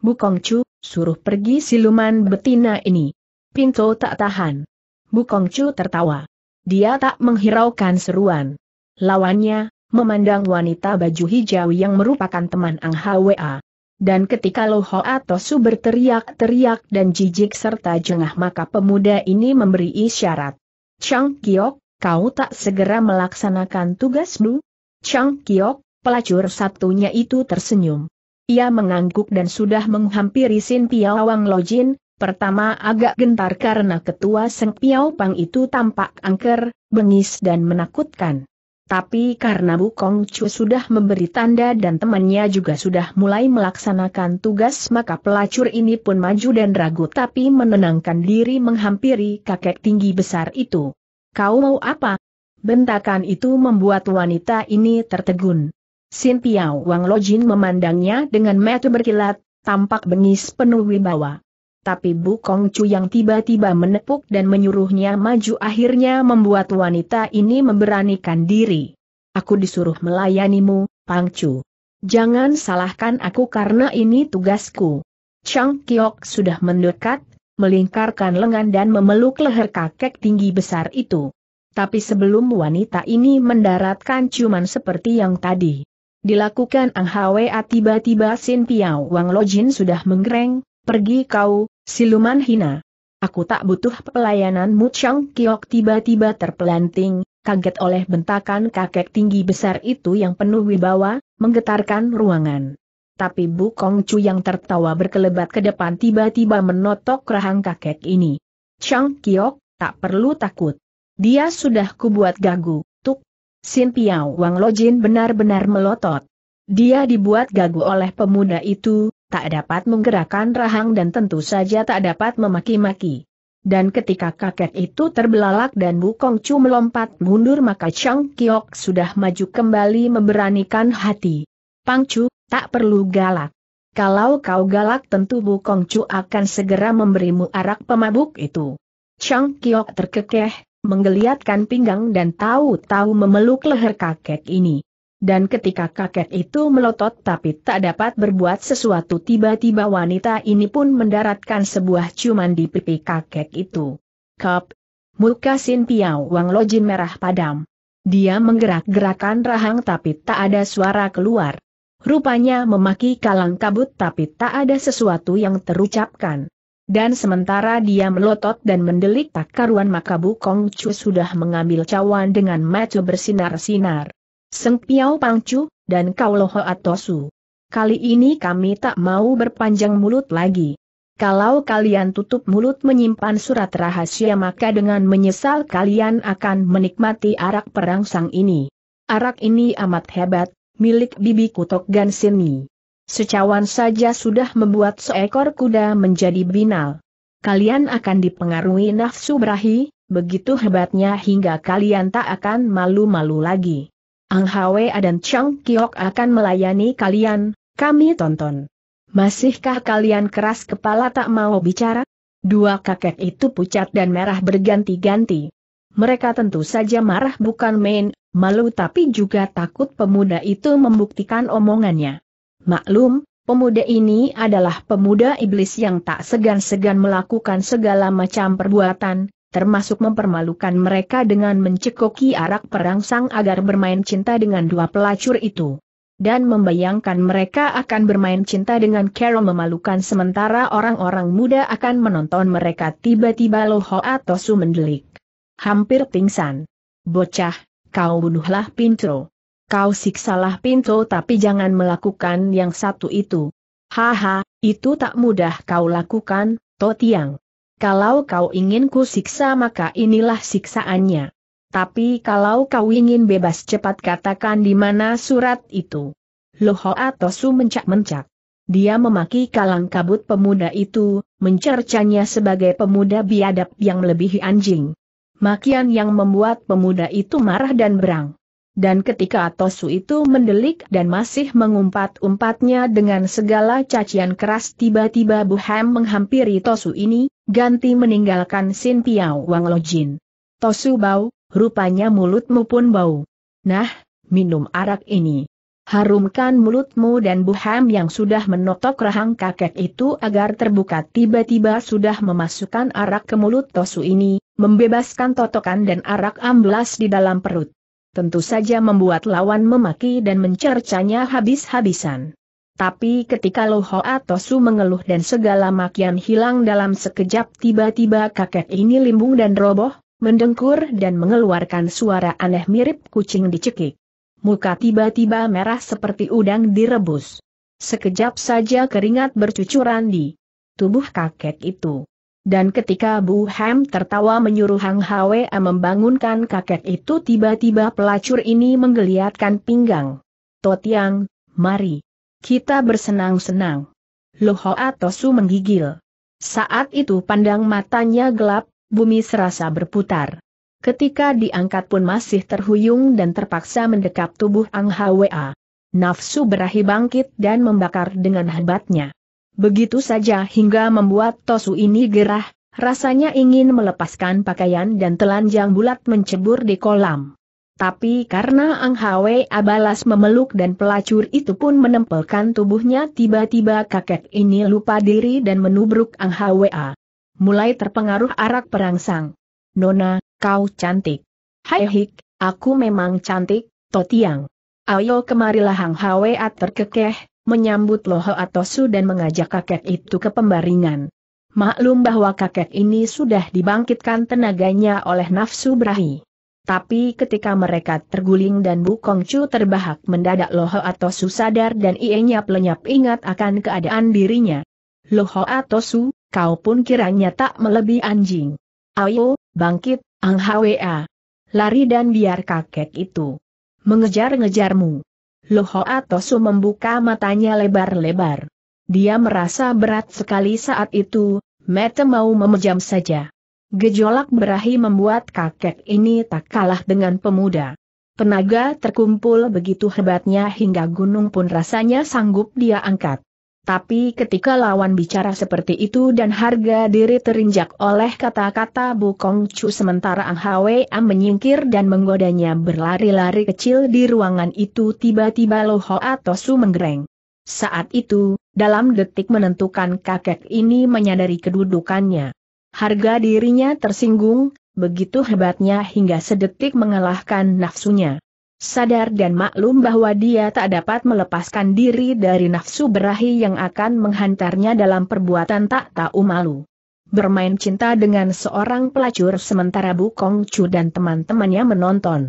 Bukong Chu, suruh pergi siluman betina ini. Pinto tak tahan. Bukong Chu tertawa. Dia tak menghiraukan seruan. Lawannya, memandang wanita baju hijau yang merupakan teman Ang Hwa. Dan ketika Loho Atosu berteriak-teriak dan jijik serta jengah maka pemuda ini memberi isyarat. Chang Kiok, kau tak segera melaksanakan tugasmu? Chang Kiok, pelacur satunya itu tersenyum. Ia mengangguk dan sudah menghampiri Sin Piawang Lojin, pertama agak gentar karena ketua Seng Piao Pang itu tampak angker, bengis dan menakutkan. Tapi karena Kong Chu sudah memberi tanda dan temannya juga sudah mulai melaksanakan tugas maka pelacur ini pun maju dan ragu tapi menenangkan diri menghampiri kakek tinggi besar itu. Kau mau apa? Bentakan itu membuat wanita ini tertegun. Sin Piao Wang Lojin memandangnya dengan mata berkilat, tampak bengis penuh wibawa tapi Kong Chu yang tiba-tiba menepuk dan menyuruhnya maju akhirnya membuat wanita ini memberanikan diri. Aku disuruh melayanimu, Pang Chu. Jangan salahkan aku karena ini tugasku. Chang Kiok sudah mendekat, melingkarkan lengan dan memeluk leher kakek tinggi besar itu. Tapi sebelum wanita ini mendaratkan ciuman seperti yang tadi dilakukan Ang Hwa tiba-tiba Sin Piao Wang Lojin sudah menggereng, pergi kau, Siluman hina. Aku tak butuh pelayananmu Chang Kiok tiba-tiba terpelanting, kaget oleh bentakan kakek tinggi besar itu yang penuh wibawa, menggetarkan ruangan. Tapi Bu Kong Chu yang tertawa berkelebat ke depan tiba-tiba menotok rahang kakek ini. Chang Kiok, tak perlu takut. Dia sudah kubuat gagu, tuk. Sin Piao Wang Lojin benar-benar melotot. Dia dibuat gagu oleh pemuda itu, tak dapat menggerakkan rahang dan tentu saja tak dapat memaki-maki. Dan ketika kakek itu terbelalak dan Bukong Chu melompat mundur maka Chang Kiok sudah maju kembali memberanikan hati. Pang Chu, tak perlu galak. Kalau kau galak tentu Bukong Chu akan segera memberimu arak pemabuk itu. Chang Kiok terkekeh, menggeliatkan pinggang dan tahu-tahu memeluk leher kakek ini. Dan ketika kakek itu melotot tapi tak dapat berbuat sesuatu tiba-tiba wanita ini pun mendaratkan sebuah ciuman di pipi kakek itu. Kap. Muka Sin Piao Wang Lojin merah padam. Dia menggerak-gerakan rahang tapi tak ada suara keluar. Rupanya memaki kalang kabut tapi tak ada sesuatu yang terucapkan. Dan sementara dia melotot dan mendelik tak karuan maka Bu Kong Chu sudah mengambil cawan dengan mata bersinar-sinar. Seng Piao Pangcu, dan kau loho Atosu. Kali ini kami tak mau berpanjang mulut lagi. Kalau kalian tutup mulut menyimpan surat rahasia maka dengan menyesal kalian akan menikmati arak perangsang ini. Arak ini amat hebat, milik bibi kutok Gansini. Secawan saja sudah membuat seekor kuda menjadi binal. Kalian akan dipengaruhi nafsu berahi, begitu hebatnya hingga kalian tak akan malu-malu lagi. Ang Hwa dan Chang Kiok akan melayani kalian, kami tonton. Masihkah kalian keras kepala tak mau bicara? Dua kakek itu pucat dan merah berganti-ganti. Mereka tentu saja marah bukan main, malu tapi juga takut pemuda itu membuktikan omongannya. Maklum, pemuda ini adalah pemuda iblis yang tak segan-segan melakukan segala macam perbuatan, termasuk mempermalukan mereka dengan mencekoki arak perangsang agar bermain cinta dengan dua pelacur itu. Dan membayangkan mereka akan bermain cinta dengan Carol memalukan sementara orang-orang muda akan menonton mereka tiba-tiba Loho atau mendelik. Hampir pingsan. Bocah, kau bunuhlah Pintro. Kau siksalah Pinto tapi jangan melakukan yang satu itu. Haha, itu tak mudah kau lakukan, Totiang. Kalau kau ingin ku siksa maka inilah siksaannya. Tapi kalau kau ingin bebas cepat katakan di mana surat itu. Loho Atosu mencak-mencak. Dia memaki kalang kabut pemuda itu, mencercanya sebagai pemuda biadab yang melebihi anjing. Makian yang membuat pemuda itu marah dan berang. Dan ketika Tosu itu mendelik dan masih mengumpat-umpatnya dengan segala cacian keras tiba-tiba Buham menghampiri Tosu ini, Ganti meninggalkan Sin Piao Wang Lojin. Tosu bau, rupanya mulutmu pun bau. Nah, minum arak ini. Harumkan mulutmu dan buham yang sudah menotok rahang kakek itu agar terbuka tiba-tiba sudah memasukkan arak ke mulut Tosu ini, membebaskan totokan dan arak amblas di dalam perut. Tentu saja membuat lawan memaki dan mencercanya habis-habisan. Tapi ketika Loho Atosu mengeluh dan segala makian hilang dalam sekejap tiba-tiba kakek ini limbung dan roboh, mendengkur dan mengeluarkan suara aneh mirip kucing dicekik. Muka tiba-tiba merah seperti udang direbus. Sekejap saja keringat bercucuran di tubuh kakek itu. Dan ketika Bu Ham tertawa menyuruh Hang Hwa membangunkan kakek itu tiba-tiba pelacur ini menggeliatkan pinggang. Totiang, mari. Kita bersenang-senang. Loho Atosu menggigil. Saat itu pandang matanya gelap, bumi serasa berputar. Ketika diangkat pun masih terhuyung dan terpaksa mendekap tubuh Ang Hwa. Nafsu berahi bangkit dan membakar dengan hebatnya. Begitu saja hingga membuat Tosu ini gerah, rasanya ingin melepaskan pakaian dan telanjang bulat mencebur di kolam. Tapi karena Ang Hwe Abalas memeluk dan pelacur itu pun menempelkan tubuhnya tiba-tiba kakek ini lupa diri dan menubruk Ang Hwe. Mulai terpengaruh arak perangsang. Nona, kau cantik. Hai hik, aku memang cantik, Totiang. Ayo kemarilah Ang Hwe terkekeh, menyambut Loho Atosu dan mengajak kakek itu ke pembaringan. Maklum bahwa kakek ini sudah dibangkitkan tenaganya oleh nafsu berahi. Tapi ketika mereka terguling dan Bu Kongcu terbahak mendadak Loho Atosu sadar dan ienya lenyap ingat akan keadaan dirinya. Loho Atosu, kau pun kiranya tak melebihi anjing. Ayo, bangkit, Ang Hwa. Lari dan biar kakek itu. Mengejar-ngejarmu. Loho Atosu membuka matanya lebar-lebar. Dia merasa berat sekali saat itu, mata mau memejam saja. Gejolak berahi membuat kakek ini tak kalah dengan pemuda. Tenaga terkumpul begitu hebatnya hingga gunung pun rasanya sanggup dia angkat. Tapi ketika lawan bicara seperti itu dan harga diri terinjak oleh kata-kata Bukong Chu sementara Ang Hwa menyingkir dan menggodanya berlari-lari kecil di ruangan itu tiba-tiba lo ho atau su menggereng. Saat itu, dalam detik menentukan kakek ini menyadari kedudukannya. Harga dirinya tersinggung, begitu hebatnya hingga sedetik mengalahkan nafsunya. Sadar dan maklum bahwa dia tak dapat melepaskan diri dari nafsu berahi yang akan menghantarnya dalam perbuatan tak tahu malu. Bermain cinta dengan seorang pelacur sementara Bu Kong Chu dan teman-temannya menonton.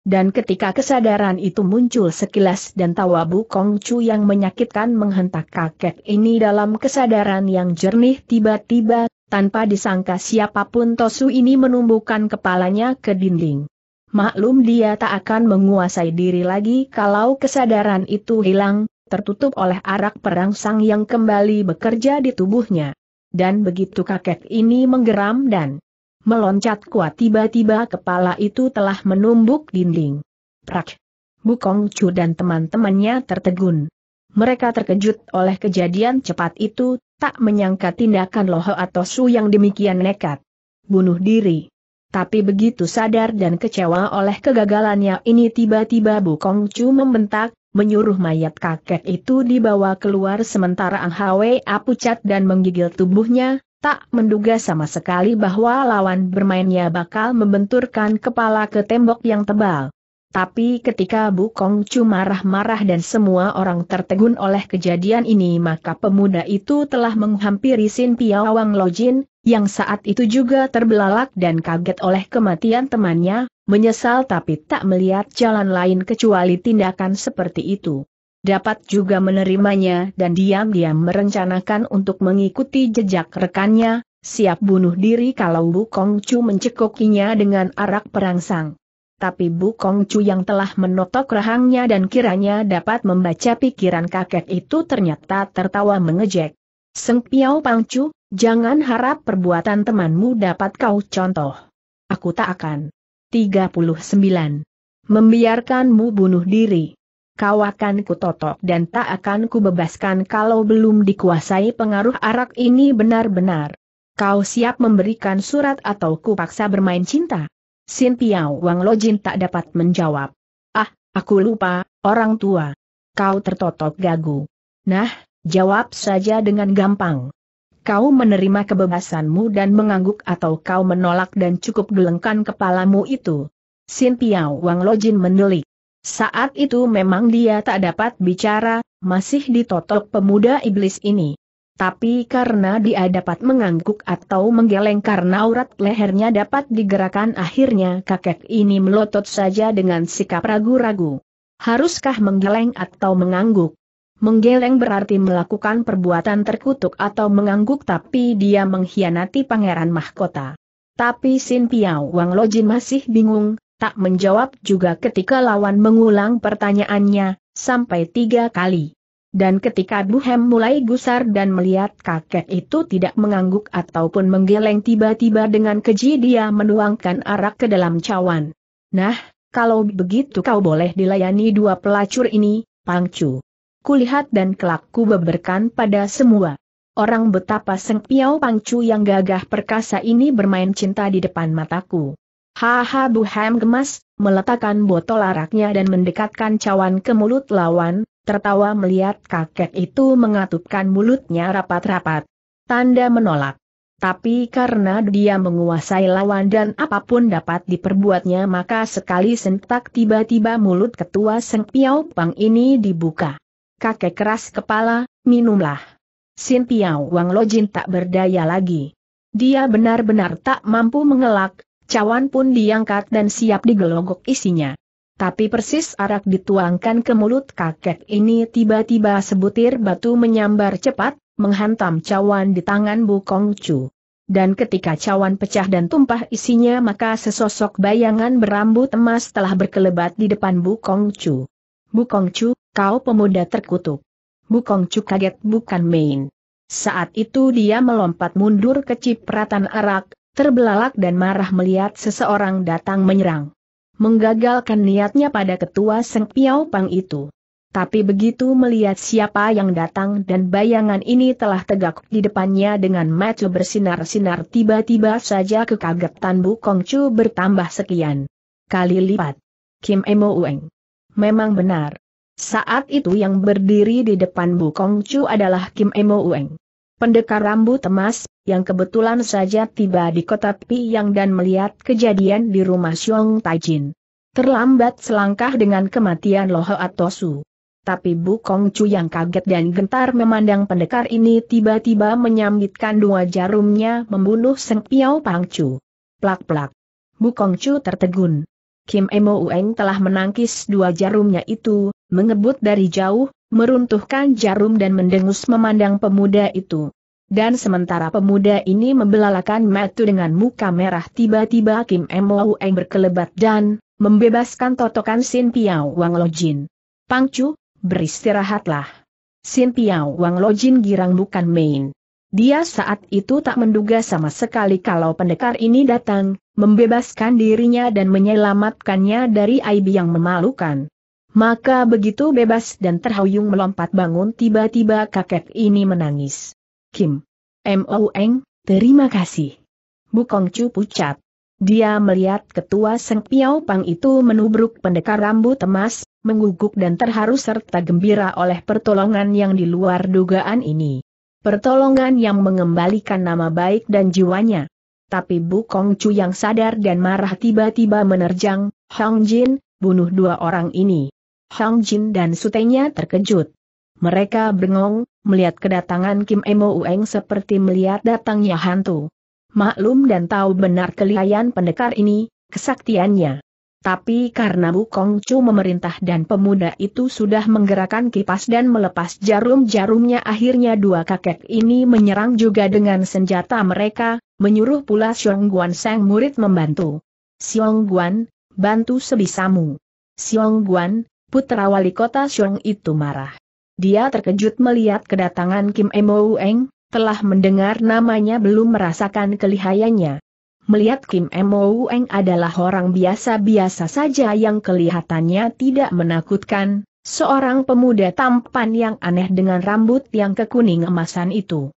Dan ketika kesadaran itu muncul sekilas dan tawa Bu Kong Chu yang menyakitkan menghentak kakek ini dalam kesadaran yang jernih tiba-tiba, tanpa disangka siapapun Tosu ini menumbuhkan kepalanya ke dinding. Maklum dia tak akan menguasai diri lagi kalau kesadaran itu hilang, tertutup oleh arak perangsang yang kembali bekerja di tubuhnya. Dan begitu kakek ini menggeram dan meloncat kuat tiba-tiba kepala itu telah menumbuk dinding. Prak! Bukong Chu dan teman-temannya tertegun. Mereka terkejut oleh kejadian cepat itu, tak menyangka tindakan Loho atau Su yang demikian nekat. Bunuh diri. Tapi begitu sadar dan kecewa oleh kegagalannya ini tiba-tiba Bu Kong Chu membentak, menyuruh mayat kakek itu dibawa keluar sementara Ang Hwe apucat dan menggigil tubuhnya, tak menduga sama sekali bahwa lawan bermainnya bakal membenturkan kepala ke tembok yang tebal. Tapi ketika Bu Chu marah-marah dan semua orang tertegun oleh kejadian ini maka pemuda itu telah menghampiri Sin Piawang Lojin, yang saat itu juga terbelalak dan kaget oleh kematian temannya, menyesal tapi tak melihat jalan lain kecuali tindakan seperti itu. Dapat juga menerimanya dan diam-diam merencanakan untuk mengikuti jejak rekannya, siap bunuh diri kalau Bu Chu mencekokinya dengan arak perangsang tapi Bu Kong Chu yang telah menotok rahangnya dan kiranya dapat membaca pikiran kakek itu ternyata tertawa mengejek. Seng Piao Pang Chu, jangan harap perbuatan temanmu dapat kau contoh. Aku tak akan. 39. Membiarkanmu bunuh diri. Kau akan kutotok dan tak akan kubebaskan kalau belum dikuasai pengaruh arak ini benar-benar. Kau siap memberikan surat atau kupaksa bermain cinta? Sin Piao Wang Lojin tak dapat menjawab. Ah, aku lupa, orang tua. Kau tertotok gagu. Nah, jawab saja dengan gampang. Kau menerima kebebasanmu dan mengangguk atau kau menolak dan cukup gelengkan kepalamu itu. Sin Piao Wang Lojin mendelik. Saat itu memang dia tak dapat bicara, masih ditotok pemuda iblis ini. Tapi karena dia dapat mengangguk atau menggeleng karena urat lehernya dapat digerakkan akhirnya kakek ini melotot saja dengan sikap ragu-ragu. Haruskah menggeleng atau mengangguk? Menggeleng berarti melakukan perbuatan terkutuk atau mengangguk tapi dia mengkhianati pangeran mahkota. Tapi Sin Piao Wang Lojin masih bingung, tak menjawab juga ketika lawan mengulang pertanyaannya, sampai tiga kali. Dan ketika Buhem mulai gusar dan melihat kakek itu tidak mengangguk ataupun menggeleng tiba-tiba dengan keji dia menuangkan arak ke dalam cawan. Nah, kalau begitu kau boleh dilayani dua pelacur ini, Pangcu. Kulihat dan kelakku beberkan pada semua. Orang betapa Seng Pangcu yang gagah perkasa ini bermain cinta di depan mataku. Haha Buhem gemas, meletakkan botol araknya dan mendekatkan cawan ke mulut lawan, tertawa melihat kakek itu mengatupkan mulutnya rapat-rapat. Tanda menolak. Tapi karena dia menguasai lawan dan apapun dapat diperbuatnya maka sekali sentak tiba-tiba mulut ketua Seng Piao Pang ini dibuka. Kakek keras kepala, minumlah. Sin Piao Wang Lojin tak berdaya lagi. Dia benar-benar tak mampu mengelak, cawan pun diangkat dan siap digelogok isinya. Tapi persis arak dituangkan ke mulut kakek ini tiba-tiba sebutir batu menyambar cepat, menghantam cawan di tangan Bu Kongcu. Dan ketika cawan pecah dan tumpah isinya maka sesosok bayangan berambut emas telah berkelebat di depan Bu Kongcu. Bu Kongcu, kau pemuda terkutuk. Bu Kongcu kaget bukan main. Saat itu dia melompat mundur ke cipratan arak, terbelalak dan marah melihat seseorang datang menyerang menggagalkan niatnya pada ketua Seng Piao Pang itu. Tapi begitu melihat siapa yang datang dan bayangan ini telah tegak di depannya dengan mata bersinar-sinar tiba-tiba saja kekagetan Bu Kong Chu bertambah sekian kali lipat. Kim Emo Ueng. Memang benar. Saat itu yang berdiri di depan Bu Kong Chu adalah Kim Emo Ueng pendekar rambut emas, yang kebetulan saja tiba di kota Piyang dan melihat kejadian di rumah Xiong Taijin. Terlambat selangkah dengan kematian Loho Atosu. Tapi Bu Kong Chu yang kaget dan gentar memandang pendekar ini tiba-tiba menyambitkan dua jarumnya membunuh Seng Piao Pang Chu. Plak-plak. Bu Kong Chu tertegun. Kim Emo Ueng telah menangkis dua jarumnya itu, mengebut dari jauh, meruntuhkan jarum dan mendengus memandang pemuda itu. Dan sementara pemuda ini membelalakan matu dengan muka merah tiba-tiba Kim Lau Eng berkelebat dan membebaskan totokan Sin Piao Wang Lojin. Pangcu, beristirahatlah. Sin Piao Wang Lojin girang bukan main. Dia saat itu tak menduga sama sekali kalau pendekar ini datang, membebaskan dirinya dan menyelamatkannya dari aib yang memalukan. Maka begitu bebas dan terhuyung melompat bangun tiba-tiba kakek ini menangis. Kim. M.O. Eng, terima kasih. Bukong Chu pucat. Dia melihat ketua Seng Piao Pang itu menubruk pendekar rambut emas, mengguguk dan terharu serta gembira oleh pertolongan yang di luar dugaan ini. Pertolongan yang mengembalikan nama baik dan jiwanya. Tapi Bu Kong Chu yang sadar dan marah tiba-tiba menerjang, Hong Jin, bunuh dua orang ini. Hang Jin dan sutenya terkejut. Mereka bengong, melihat kedatangan Kim Emo Ueng seperti melihat datangnya hantu. Maklum dan tahu benar kelihayan pendekar ini, kesaktiannya. Tapi karena Bu Kong Chu memerintah dan pemuda itu sudah menggerakkan kipas dan melepas jarum-jarumnya akhirnya dua kakek ini menyerang juga dengan senjata mereka, menyuruh pula Xiong Guan sang murid membantu. Xiong Guan, bantu sebisamu. Xiong Guan, putra wali kota Xiong itu marah. Dia terkejut melihat kedatangan Kim Emo Eng, telah mendengar namanya belum merasakan kelihayannya. Melihat Kim Emo Eng adalah orang biasa-biasa saja yang kelihatannya tidak menakutkan, seorang pemuda tampan yang aneh dengan rambut yang kekuning emasan itu.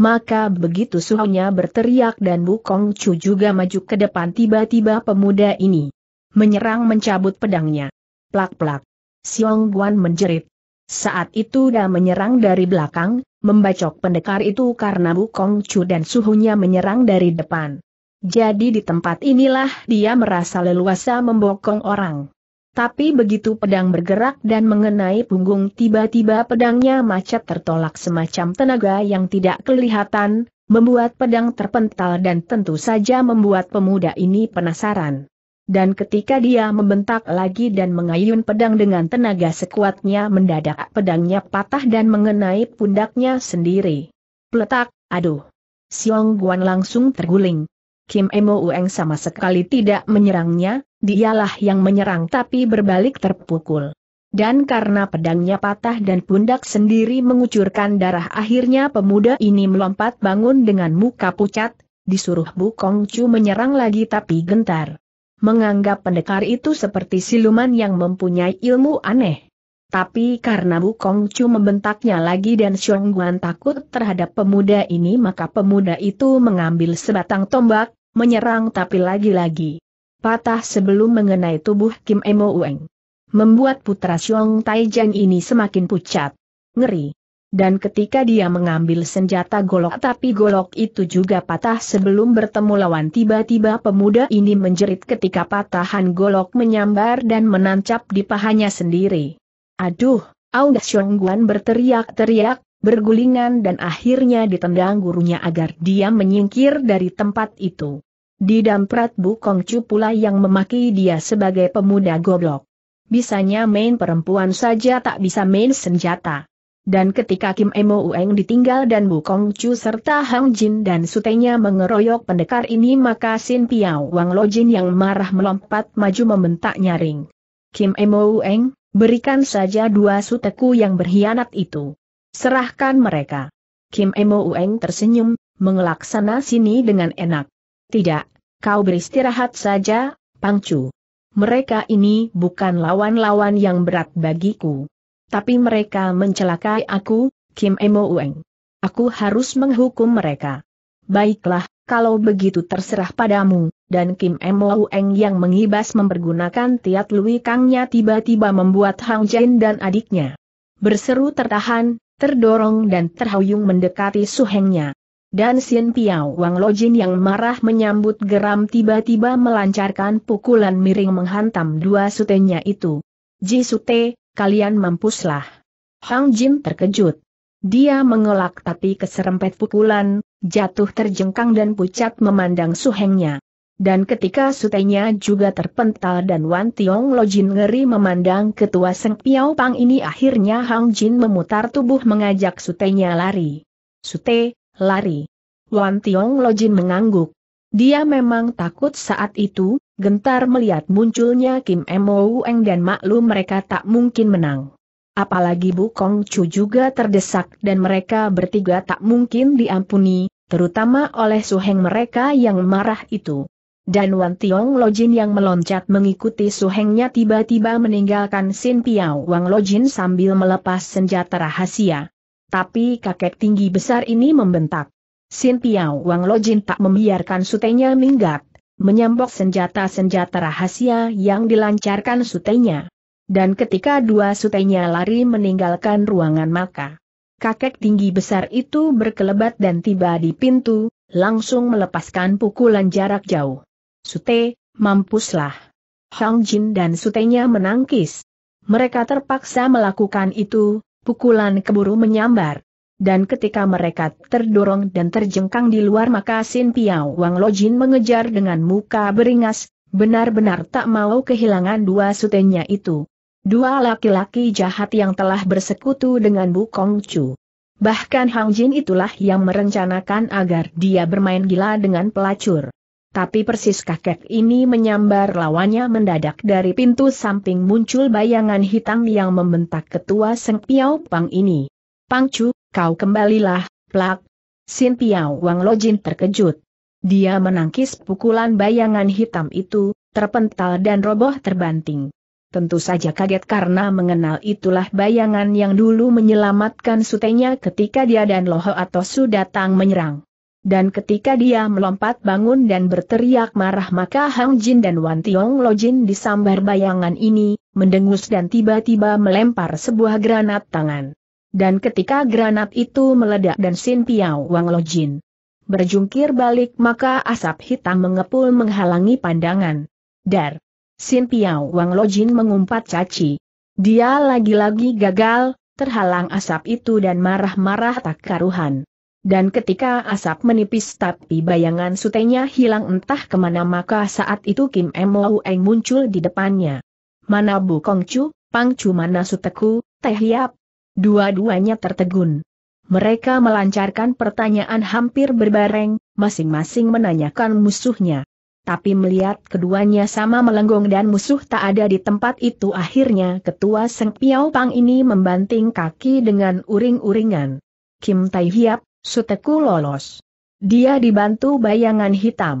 Maka begitu suhunya berteriak dan Kong Chu juga maju ke depan tiba-tiba pemuda ini. Menyerang mencabut pedangnya. Plak-plak. Siong Guan menjerit. Saat itu dia menyerang dari belakang, membacok pendekar itu karena Bukong Chu dan suhunya menyerang dari depan. Jadi di tempat inilah dia merasa leluasa membokong orang. Tapi begitu pedang bergerak dan mengenai punggung tiba-tiba pedangnya macet tertolak semacam tenaga yang tidak kelihatan, membuat pedang terpental dan tentu saja membuat pemuda ini penasaran dan ketika dia membentak lagi dan mengayun pedang dengan tenaga sekuatnya mendadak pedangnya patah dan mengenai pundaknya sendiri. Peletak, aduh. Xiong Guan langsung terguling. Kim Emo Ueng sama sekali tidak menyerangnya, dialah yang menyerang tapi berbalik terpukul. Dan karena pedangnya patah dan pundak sendiri mengucurkan darah akhirnya pemuda ini melompat bangun dengan muka pucat, disuruh Bu Kong Chu menyerang lagi tapi gentar menganggap pendekar itu seperti siluman yang mempunyai ilmu aneh. Tapi karena Kong Chu membentaknya lagi dan Xiong Guan takut terhadap pemuda ini maka pemuda itu mengambil sebatang tombak, menyerang tapi lagi-lagi. Patah sebelum mengenai tubuh Kim Emo Ueng. Membuat putra Xiong Tai ini semakin pucat. Ngeri. Dan ketika dia mengambil senjata golok tapi golok itu juga patah sebelum bertemu lawan tiba-tiba pemuda ini menjerit ketika patahan golok menyambar dan menancap di pahanya sendiri. Aduh, Aung Xiongguan berteriak-teriak, bergulingan dan akhirnya ditendang gurunya agar dia menyingkir dari tempat itu. Didamprat Bu Kongcu pula yang memaki dia sebagai pemuda goblok. Bisanya main perempuan saja tak bisa main senjata. Dan ketika Kim Emo Ueng ditinggal dan Bu Kong Chu serta Hang Jin dan sutenya mengeroyok pendekar ini maka Sin Piao Wang Lo Jin yang marah melompat maju membentak nyaring. Kim Emo Ueng, berikan saja dua suteku yang berkhianat itu. Serahkan mereka. Kim Emo Ueng tersenyum, mengelak sana sini dengan enak. Tidak, kau beristirahat saja, Pang Chu. Mereka ini bukan lawan-lawan yang berat bagiku. Tapi mereka mencelakai aku, Kim Emo Ueng. Aku harus menghukum mereka. Baiklah, kalau begitu terserah padamu, dan Kim Emo Ueng yang mengibas mempergunakan tiat Lui Kangnya tiba-tiba membuat Hang Jin dan adiknya berseru tertahan, terdorong dan terhuyung mendekati suhengnya. Dan Xin Piao Wang Lojin yang marah menyambut geram tiba-tiba melancarkan pukulan miring menghantam dua sutenya itu. Ji Sute, kalian mampuslah. Hang Jin terkejut. Dia mengelak tapi keserempet pukulan, jatuh terjengkang dan pucat memandang Su Hengnya. Dan ketika sutenya juga terpental dan Wan Tiong Lo Jin ngeri memandang ketua Seng Piao Pang ini akhirnya Hang Jin memutar tubuh mengajak sutenya lari. Sute, lari. Wan Tiong Lo Jin mengangguk. Dia memang takut saat itu, gentar melihat munculnya Kim Mo Eng dan maklum mereka tak mungkin menang. Apalagi Bu Kong Chu juga terdesak dan mereka bertiga tak mungkin diampuni, terutama oleh suheng mereka yang marah itu. Dan Wan Tiong Lojin yang meloncat mengikuti suhengnya tiba-tiba meninggalkan Sin Piao Wang Lo Jin sambil melepas senjata rahasia. Tapi kakek tinggi besar ini membentak. Sin Piao Wang Lo Jin tak membiarkan sutenya minggat menyambok senjata-senjata rahasia yang dilancarkan sutenya. Dan ketika dua sutenya lari meninggalkan ruangan maka, kakek tinggi besar itu berkelebat dan tiba di pintu, langsung melepaskan pukulan jarak jauh. Sute, mampuslah. Hong Jin dan sutenya menangkis. Mereka terpaksa melakukan itu, pukulan keburu menyambar dan ketika mereka terdorong dan terjengkang di luar maka Sin Piao Wang Lojin mengejar dengan muka beringas, benar-benar tak mau kehilangan dua sutenya itu. Dua laki-laki jahat yang telah bersekutu dengan Bu Kong Chu. Bahkan Hang Jin itulah yang merencanakan agar dia bermain gila dengan pelacur. Tapi persis kakek ini menyambar lawannya mendadak dari pintu samping muncul bayangan hitam yang membentak ketua Seng Piao Pang ini. Pang Chu, kau kembalilah, plak. Sin Piao Wang Lojin terkejut. Dia menangkis pukulan bayangan hitam itu, terpental dan roboh terbanting. Tentu saja kaget karena mengenal itulah bayangan yang dulu menyelamatkan sutenya ketika dia dan Loho atau Su datang menyerang. Dan ketika dia melompat bangun dan berteriak marah maka Hang Jin dan Wan Tiong Lojin disambar bayangan ini, mendengus dan tiba-tiba melempar sebuah granat tangan. Dan ketika granat itu meledak dan Sin Piao Wang Lojin berjungkir balik maka asap hitam mengepul menghalangi pandangan. Dar! Sin Piao Wang Lojin mengumpat caci. Dia lagi-lagi gagal, terhalang asap itu dan marah-marah tak karuhan. Dan ketika asap menipis tapi bayangan sutenya hilang entah kemana maka saat itu Kim Emo Eng muncul di depannya. Mana Bu Kong Chu, pang Chu mana suteku, Teh Yap, Dua-duanya tertegun. Mereka melancarkan pertanyaan hampir berbareng, masing-masing menanyakan musuhnya. Tapi melihat keduanya sama melenggong dan musuh tak ada di tempat itu akhirnya ketua Seng Piao Pang ini membanting kaki dengan uring-uringan. Kim Tai Hiap, Suteku lolos. Dia dibantu bayangan hitam.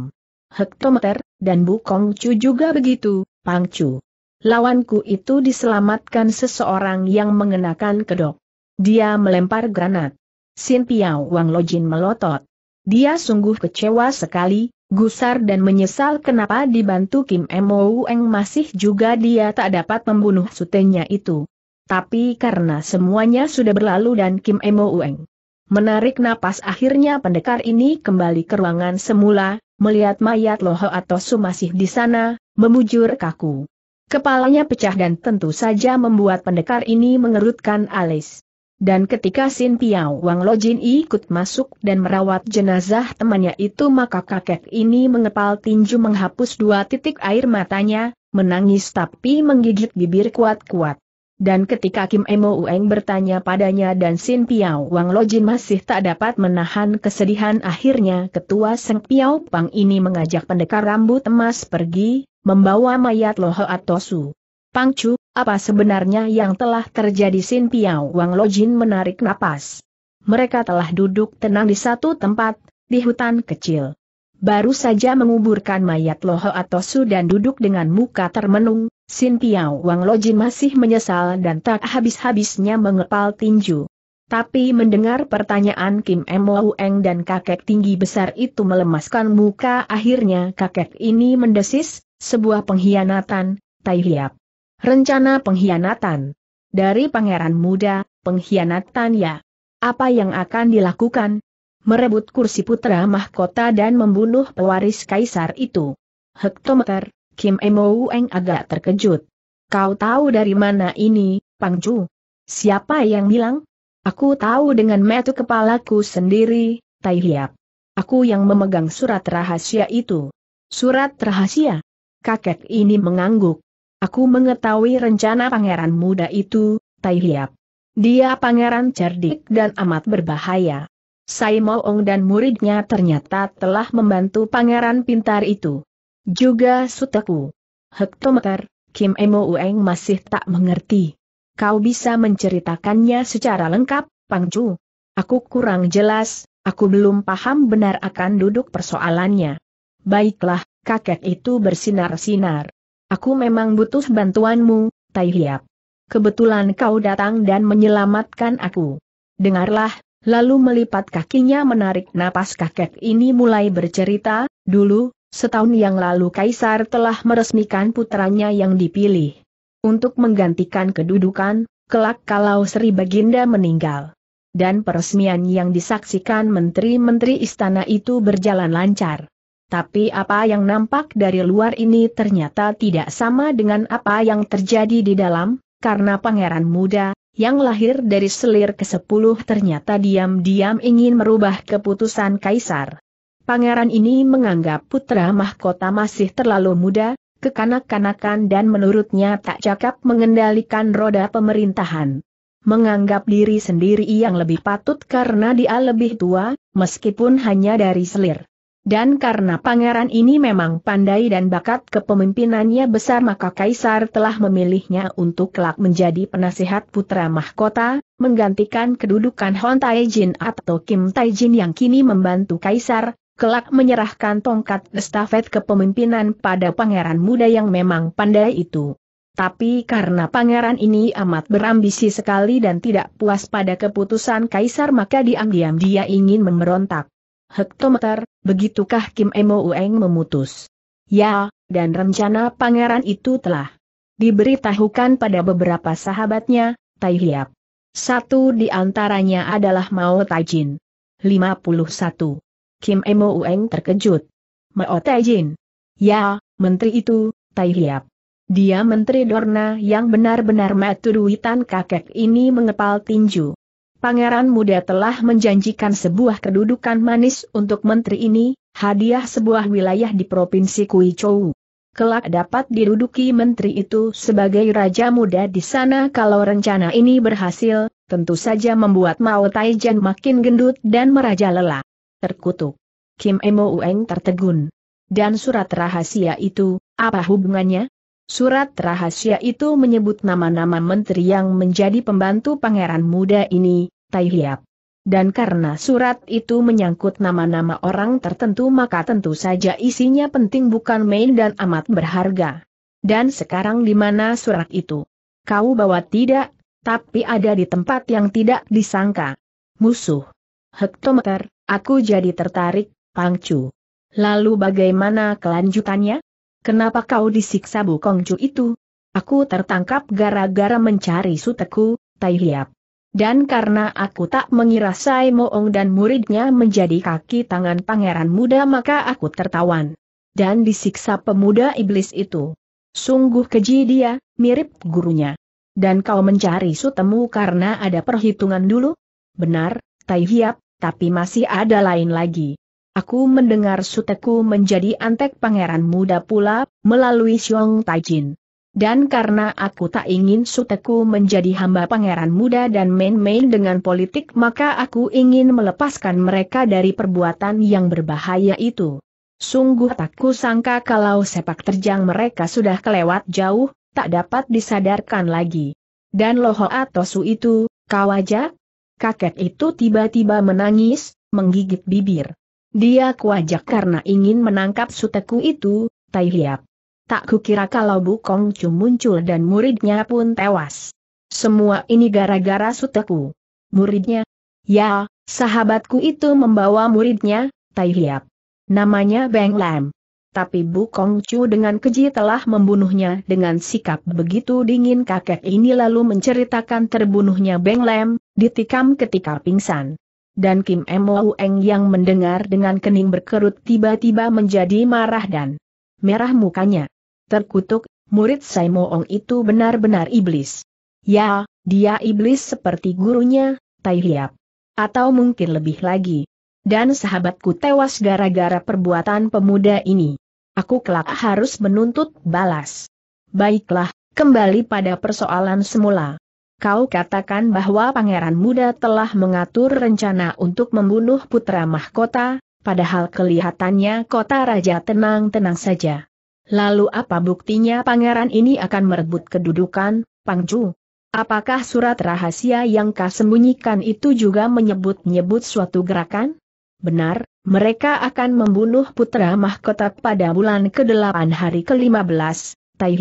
Hektometer, dan Bu Kong Chu juga begitu, Pang Chu. Lawanku itu diselamatkan seseorang yang mengenakan kedok. Dia melempar granat. Sin Piao Wang Lojin melotot. Dia sungguh kecewa sekali, gusar dan menyesal kenapa dibantu Kim Emo Eng masih juga dia tak dapat membunuh sutenya itu. Tapi karena semuanya sudah berlalu dan Kim Emo Eng menarik napas akhirnya pendekar ini kembali ke ruangan semula, melihat mayat Loho atau Su masih di sana, memujur kaku. Kepalanya pecah dan tentu saja membuat pendekar ini mengerutkan alis. Dan ketika Sin Piao Wang Lojin ikut masuk dan merawat jenazah temannya itu maka kakek ini mengepal tinju menghapus dua titik air matanya, menangis tapi menggigit bibir kuat-kuat. Dan ketika Kim Emo Ueng bertanya padanya dan Sin Piao Wang Lojin masih tak dapat menahan kesedihan akhirnya ketua Seng Piao Pang ini mengajak pendekar rambut emas pergi, membawa mayat Loho Atosu. Pangcu, apa sebenarnya yang telah terjadi Sin Piao Wang Lojin menarik napas. Mereka telah duduk tenang di satu tempat, di hutan kecil. Baru saja menguburkan mayat Loho Atosu dan duduk dengan muka termenung, Sin Piao Wang Lojin masih menyesal dan tak habis-habisnya mengepal tinju. Tapi mendengar pertanyaan Kim Mo Eng dan kakek tinggi besar itu melemaskan muka akhirnya kakek ini mendesis, sebuah pengkhianatan, Tai Hiap. Rencana pengkhianatan. Dari pangeran muda, pengkhianatan ya. Apa yang akan dilakukan? Merebut kursi putra mahkota dan membunuh pewaris kaisar itu. Hektometer, Kim Emo Eng agak terkejut. Kau tahu dari mana ini, Pangju? Siapa yang bilang? Aku tahu dengan metu kepalaku sendiri, Tai Hiap. Aku yang memegang surat rahasia itu. Surat rahasia? kakek ini mengangguk. Aku mengetahui rencana pangeran muda itu, Tai Hiap. Dia pangeran cerdik dan amat berbahaya. Sai Moong dan muridnya ternyata telah membantu pangeran pintar itu. Juga Suteku. Hektometer, Kim Emo Ueng masih tak mengerti. Kau bisa menceritakannya secara lengkap, Pangcu. Aku kurang jelas, aku belum paham benar akan duduk persoalannya. Baiklah, kakek itu bersinar-sinar. Aku memang butuh bantuanmu, Tai Hiap. Kebetulan kau datang dan menyelamatkan aku. Dengarlah, lalu melipat kakinya menarik napas kakek ini mulai bercerita, dulu, setahun yang lalu Kaisar telah meresmikan putranya yang dipilih. Untuk menggantikan kedudukan, kelak kalau Sri Baginda meninggal. Dan peresmian yang disaksikan menteri-menteri istana itu berjalan lancar. Tapi apa yang nampak dari luar ini ternyata tidak sama dengan apa yang terjadi di dalam, karena pangeran muda, yang lahir dari selir ke-10 ternyata diam-diam ingin merubah keputusan kaisar. Pangeran ini menganggap putra mahkota masih terlalu muda, kekanak-kanakan dan menurutnya tak cakap mengendalikan roda pemerintahan. Menganggap diri sendiri yang lebih patut karena dia lebih tua, meskipun hanya dari selir. Dan karena pangeran ini memang pandai dan bakat kepemimpinannya besar maka Kaisar telah memilihnya untuk kelak menjadi penasehat putra mahkota, menggantikan kedudukan Hon Taijin atau Kim Taijin yang kini membantu Kaisar, kelak menyerahkan tongkat estafet kepemimpinan pada pangeran muda yang memang pandai itu. Tapi karena pangeran ini amat berambisi sekali dan tidak puas pada keputusan kaisar maka diam-diam dia ingin memberontak hektometer, begitukah Kim Emo Ueng memutus. Ya, dan rencana pangeran itu telah diberitahukan pada beberapa sahabatnya, Tai Hiap. Satu di antaranya adalah Mao Taijin. 51. Kim Emo Ueng terkejut. Mao Taijin. Ya, menteri itu, Tai Hiap. Dia menteri Dorna yang benar-benar duitan kakek ini mengepal tinju. Pangeran muda telah menjanjikan sebuah kedudukan manis untuk menteri ini, hadiah sebuah wilayah di Provinsi Kuichou. Kelak dapat diduduki menteri itu sebagai raja muda di sana kalau rencana ini berhasil, tentu saja membuat Mao Taijan makin gendut dan merajalela. Terkutuk. Kim Emo Ueng tertegun. Dan surat rahasia itu, apa hubungannya? Surat rahasia itu menyebut nama-nama menteri yang menjadi pembantu pangeran muda ini, Tai Hiap. Dan karena surat itu menyangkut nama-nama orang tertentu maka tentu saja isinya penting bukan main dan amat berharga. Dan sekarang di mana surat itu? Kau bawa tidak, tapi ada di tempat yang tidak disangka. Musuh. Hektometer, aku jadi tertarik, Pangcu. Lalu bagaimana kelanjutannya? Kenapa kau disiksa Bu Kongcu itu? Aku tertangkap gara-gara mencari suteku, Tai Hiap. Dan karena aku tak mengira Sai Moong dan muridnya menjadi kaki tangan pangeran muda maka aku tertawan. Dan disiksa pemuda iblis itu. Sungguh keji dia, mirip gurunya. Dan kau mencari sutemu karena ada perhitungan dulu? Benar, Tai Hiap, tapi masih ada lain lagi. Aku mendengar suteku menjadi antek pangeran muda pula, melalui Xiong Taijin. Dan karena aku tak ingin suteku menjadi hamba pangeran muda dan main-main dengan politik maka aku ingin melepaskan mereka dari perbuatan yang berbahaya itu. Sungguh tak sangka kalau sepak terjang mereka sudah kelewat jauh, tak dapat disadarkan lagi. Dan loho su itu, kawaja? Kakek itu tiba-tiba menangis, menggigit bibir. Dia kuajak karena ingin menangkap suteku itu, Tai Hiap. Tak kukira kalau Kong Chu muncul dan muridnya pun tewas. Semua ini gara-gara suteku. Muridnya? Ya, sahabatku itu membawa muridnya, Tai Hiap. Namanya Beng Lam. Tapi Kong Chu dengan keji telah membunuhnya dengan sikap begitu dingin kakek ini lalu menceritakan terbunuhnya Beng Lam, ditikam ketika pingsan dan Kim Mo Eng yang mendengar dengan kening berkerut tiba-tiba menjadi marah dan merah mukanya. Terkutuk, murid Saimoong Moong itu benar-benar iblis. Ya, dia iblis seperti gurunya, Tai Hiap. Atau mungkin lebih lagi. Dan sahabatku tewas gara-gara perbuatan pemuda ini. Aku kelak harus menuntut balas. Baiklah, kembali pada persoalan semula kau katakan bahwa pangeran muda telah mengatur rencana untuk membunuh putra mahkota, padahal kelihatannya kota raja tenang-tenang saja. Lalu apa buktinya pangeran ini akan merebut kedudukan, Pangju? Apakah surat rahasia yang kau sembunyikan itu juga menyebut-nyebut suatu gerakan? Benar, mereka akan membunuh putra mahkota pada bulan ke-8 hari ke-15, Tai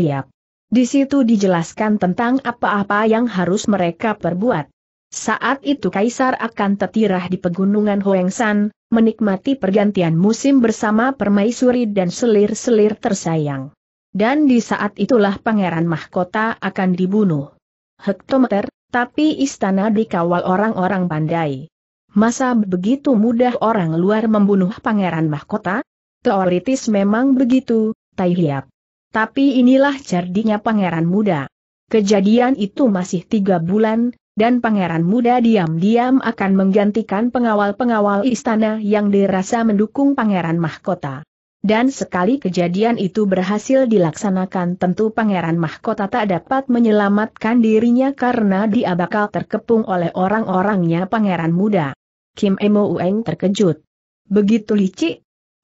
di situ dijelaskan tentang apa-apa yang harus mereka perbuat. Saat itu Kaisar akan tertirah di pegunungan Hoengsan, menikmati pergantian musim bersama permaisuri dan selir-selir tersayang. Dan di saat itulah Pangeran Mahkota akan dibunuh. Hektometer, tapi istana dikawal orang-orang pandai. Masa begitu mudah orang luar membunuh Pangeran Mahkota? Teoritis memang begitu, Tai Hiap. Tapi inilah cerdiknya pangeran muda. Kejadian itu masih tiga bulan, dan pangeran muda diam-diam akan menggantikan pengawal-pengawal istana yang dirasa mendukung pangeran mahkota. Dan sekali kejadian itu berhasil dilaksanakan tentu Pangeran Mahkota tak dapat menyelamatkan dirinya karena dia bakal terkepung oleh orang-orangnya Pangeran Muda. Kim Emo Ueng terkejut. Begitu licik?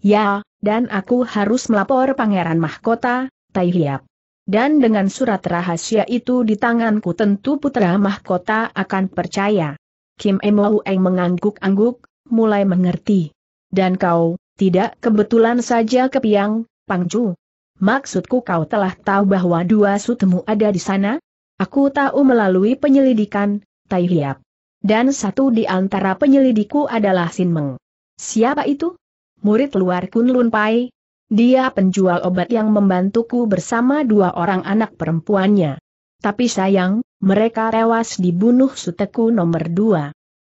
Ya, dan aku harus melapor Pangeran Mahkota, Tai Hiap. Dan dengan surat rahasia itu di tanganku tentu putra mahkota akan percaya. Kim Emou Eng mengangguk-angguk, mulai mengerti. Dan kau, tidak kebetulan saja kepiang, Pangju. Maksudku kau telah tahu bahwa dua sutemu ada di sana? Aku tahu melalui penyelidikan, Tai Hiap. Dan satu di antara penyelidiku adalah Sin Meng. Siapa itu? Murid luar Kun Lun Pai, dia penjual obat yang membantuku bersama dua orang anak perempuannya. Tapi sayang, mereka tewas dibunuh suteku nomor dua.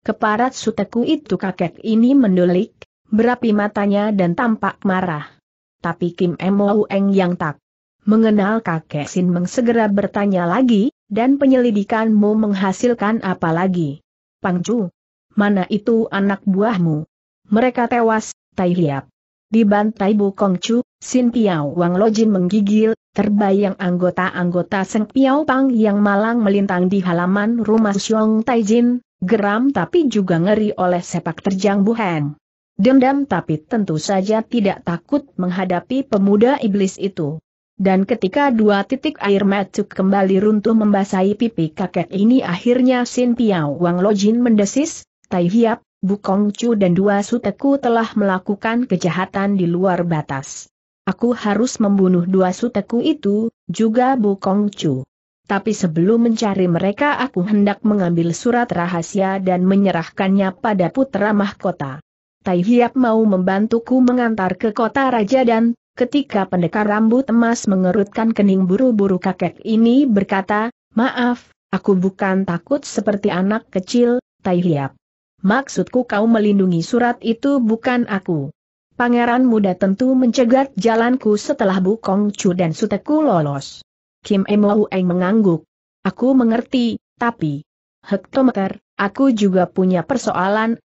Keparat suteku itu kakek ini mendulik, berapi matanya dan tampak marah. Tapi Kim Emo Eng yang tak mengenal kakek Sin Meng segera bertanya lagi, dan penyelidikanmu menghasilkan apa lagi? Pangcu, mana itu anak buahmu? Mereka tewas, Tai Hiap. Dibantai Bu Chu, Sin Piao Wang Lojin menggigil, terbayang anggota-anggota Seng Piao Pang yang malang melintang di halaman rumah Xiong Taijin, geram tapi juga ngeri oleh sepak terjang Bu Heng. Dendam tapi tentu saja tidak takut menghadapi pemuda iblis itu. Dan ketika dua titik air mata kembali runtuh membasahi pipi kakek ini akhirnya Sin Piao Wang Lojin mendesis, Tai Hiap, Bukong Chu dan dua suteku telah melakukan kejahatan di luar batas. Aku harus membunuh dua suteku itu, juga Bukong Chu. Tapi sebelum mencari mereka aku hendak mengambil surat rahasia dan menyerahkannya pada putra mahkota. Tai Hiap mau membantuku mengantar ke kota raja dan, ketika pendekar rambut emas mengerutkan kening buru-buru kakek ini berkata, Maaf, aku bukan takut seperti anak kecil, Tai Hiap. Maksudku kau melindungi surat itu bukan aku. Pangeran muda tentu mencegat jalanku setelah Bu Kong Chu dan Suteku lolos. Kim Emo Eng mengangguk. Aku mengerti, tapi... Hektometer, aku juga punya persoalan,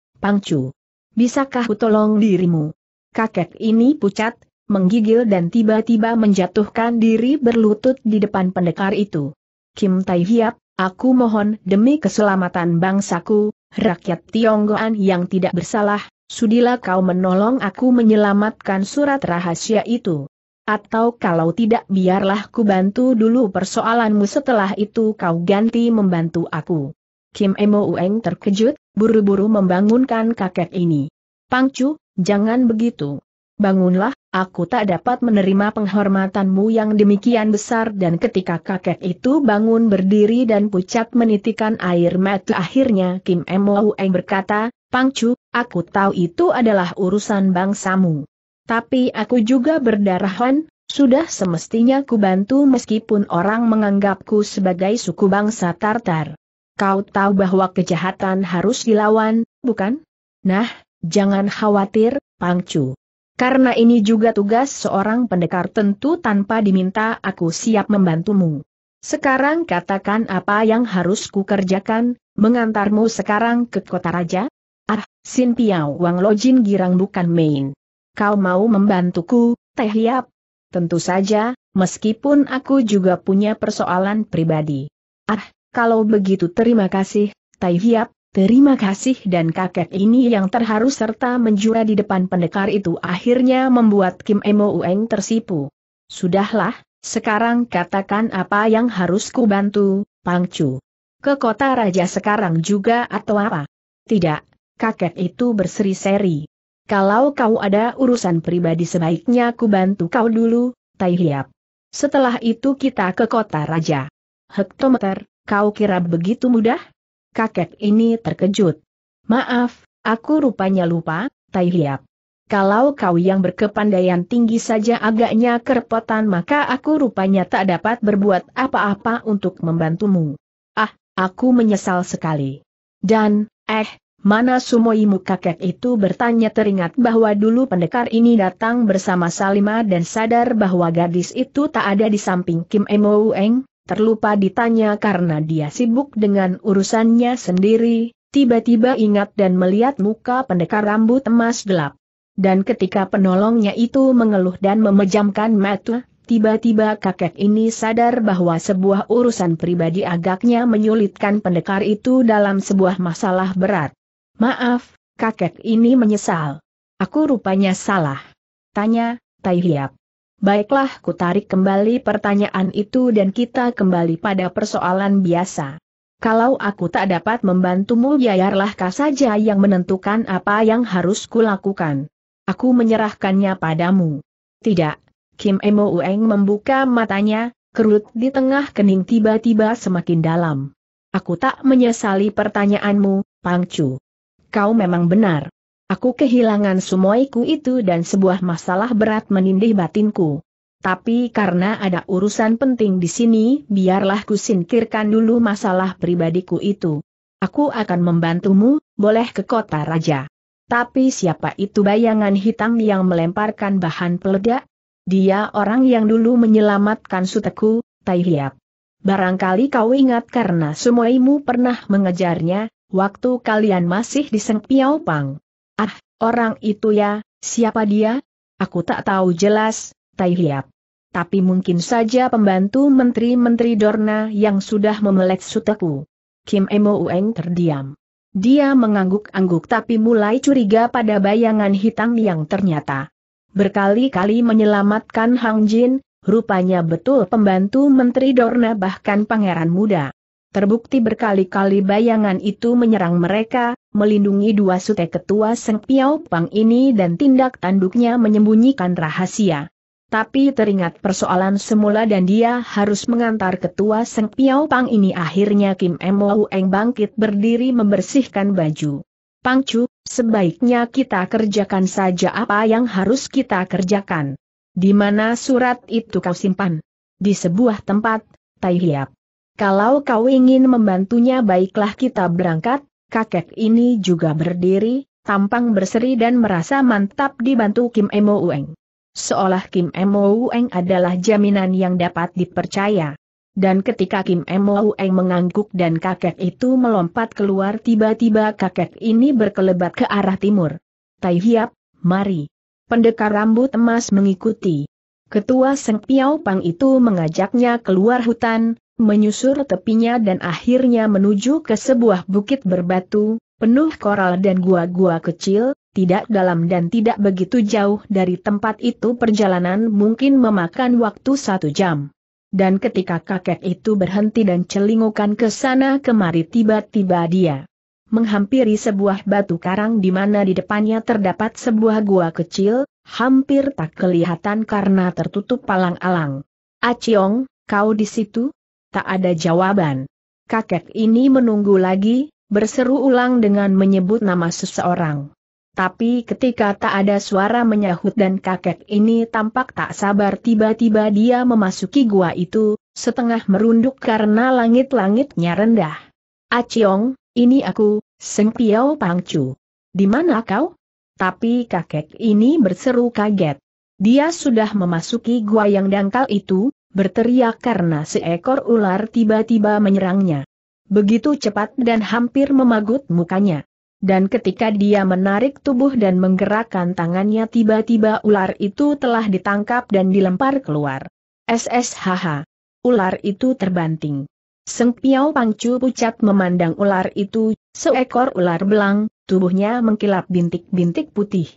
Chu. Bisakah ku tolong dirimu? Kakek ini pucat, menggigil dan tiba-tiba menjatuhkan diri berlutut di depan pendekar itu. Kim Tai Hiap, aku mohon demi keselamatan bangsaku, Rakyat Tionggoan yang tidak bersalah, sudilah kau menolong aku menyelamatkan surat rahasia itu. Atau kalau tidak biarlah ku bantu dulu persoalanmu setelah itu kau ganti membantu aku. Kim Emo Ueng terkejut, buru-buru membangunkan kakek ini. Pangcu, jangan begitu. Bangunlah, Aku tak dapat menerima penghormatanmu yang demikian besar dan ketika kakek itu bangun berdiri dan pucat menitikan air mata akhirnya Kim Emoueng berkata, Pangcu, aku tahu itu adalah urusan bangsamu. Tapi aku juga berdarah sudah semestinya ku bantu meskipun orang menganggapku sebagai suku bangsa Tartar. Kau tahu bahwa kejahatan harus dilawan, bukan? Nah, jangan khawatir, Pangcu. Karena ini juga tugas seorang pendekar tentu tanpa diminta aku siap membantumu. Sekarang katakan apa yang harus kukerjakan, mengantarmu sekarang ke kota raja? Ah, Sin Piao Wang Lojin girang bukan main. Kau mau membantuku, Teh Hiap? Tentu saja, meskipun aku juga punya persoalan pribadi. Ah, kalau begitu terima kasih, Teh Hiap, Terima kasih dan kakek ini yang terharu serta menjura di depan pendekar itu akhirnya membuat Kim Emo Ueng tersipu. Sudahlah, sekarang katakan apa yang harus ku bantu, Pangcu. Ke kota raja sekarang juga atau apa? Tidak, kakek itu berseri-seri. Kalau kau ada urusan pribadi sebaiknya ku bantu kau dulu, Tai Hiap. Setelah itu kita ke kota raja. Hektometer, kau kira begitu mudah? kakek ini terkejut. Maaf, aku rupanya lupa, Tai Hiap. Kalau kau yang berkepandaian tinggi saja agaknya kerepotan maka aku rupanya tak dapat berbuat apa-apa untuk membantumu. Ah, aku menyesal sekali. Dan, eh, mana sumoimu kakek itu bertanya teringat bahwa dulu pendekar ini datang bersama Salima dan sadar bahwa gadis itu tak ada di samping Kim Emo Eng, terlupa ditanya karena dia sibuk dengan urusannya sendiri, tiba-tiba ingat dan melihat muka pendekar rambut emas gelap. Dan ketika penolongnya itu mengeluh dan memejamkan mata, tiba-tiba kakek ini sadar bahwa sebuah urusan pribadi agaknya menyulitkan pendekar itu dalam sebuah masalah berat. Maaf, kakek ini menyesal. Aku rupanya salah. Tanya, Tai Baiklah ku tarik kembali pertanyaan itu dan kita kembali pada persoalan biasa. Kalau aku tak dapat membantumu yarlah kau saja yang menentukan apa yang harus kulakukan. Aku menyerahkannya padamu. Tidak. Kim Emo Ueng membuka matanya, kerut di tengah kening tiba-tiba semakin dalam. Aku tak menyesali pertanyaanmu, Pangcu. Kau memang benar. Aku kehilangan sumoiku itu dan sebuah masalah berat menindih batinku. Tapi karena ada urusan penting di sini, biarlah kusingkirkan dulu masalah pribadiku itu. Aku akan membantumu, boleh ke kota raja. Tapi siapa itu bayangan hitam yang melemparkan bahan peledak? Dia orang yang dulu menyelamatkan suteku, Tai Hiap. Barangkali kau ingat karena semuaimu pernah mengejarnya, waktu kalian masih di Seng Piao Pang. Ah, orang itu ya, siapa dia? Aku tak tahu jelas, Tai Hiap. Tapi mungkin saja pembantu menteri-menteri Dorna yang sudah memelet suteku. Kim Emo Ueng terdiam. Dia mengangguk-angguk tapi mulai curiga pada bayangan hitam yang ternyata. Berkali-kali menyelamatkan Hang Jin, rupanya betul pembantu menteri Dorna bahkan pangeran muda. Terbukti berkali-kali bayangan itu menyerang mereka, melindungi dua sute ketua Seng Piao Pang ini dan tindak tanduknya menyembunyikan rahasia. Tapi teringat persoalan semula dan dia harus mengantar ketua Seng Piao Pang ini akhirnya Kim Mo Eng bangkit berdiri membersihkan baju. Pang Chu, sebaiknya kita kerjakan saja apa yang harus kita kerjakan. Di mana surat itu kau simpan? Di sebuah tempat, Tai Hiap. Kalau kau ingin membantunya baiklah kita berangkat, kakek ini juga berdiri, tampang berseri dan merasa mantap dibantu Kim Emo Ueng. Seolah Kim Emo Ueng adalah jaminan yang dapat dipercaya. Dan ketika Kim Emo Ueng mengangguk dan kakek itu melompat keluar tiba-tiba kakek ini berkelebat ke arah timur. Tai Hiap, mari. Pendekar rambut emas mengikuti. Ketua Seng Piao Pang itu mengajaknya keluar hutan, menyusur tepinya dan akhirnya menuju ke sebuah bukit berbatu, penuh koral dan gua-gua kecil, tidak dalam dan tidak begitu jauh dari tempat itu perjalanan mungkin memakan waktu satu jam. Dan ketika kakek itu berhenti dan celingukan ke sana kemari tiba-tiba dia menghampiri sebuah batu karang di mana di depannya terdapat sebuah gua kecil, hampir tak kelihatan karena tertutup palang-alang. Aciong, kau di situ? tak ada jawaban. Kakek ini menunggu lagi, berseru ulang dengan menyebut nama seseorang. Tapi ketika tak ada suara menyahut dan kakek ini tampak tak sabar tiba-tiba dia memasuki gua itu, setengah merunduk karena langit-langitnya rendah. Aciong, ah, ini aku, Seng Piao Pangcu. Di mana kau? Tapi kakek ini berseru kaget. Dia sudah memasuki gua yang dangkal itu, berteriak karena seekor ular tiba-tiba menyerangnya. Begitu cepat dan hampir memagut mukanya. Dan ketika dia menarik tubuh dan menggerakkan tangannya tiba-tiba ular itu telah ditangkap dan dilempar keluar. SSHH. Ular itu terbanting. Seng Piao Pangcu pucat memandang ular itu, seekor ular belang, tubuhnya mengkilap bintik-bintik putih.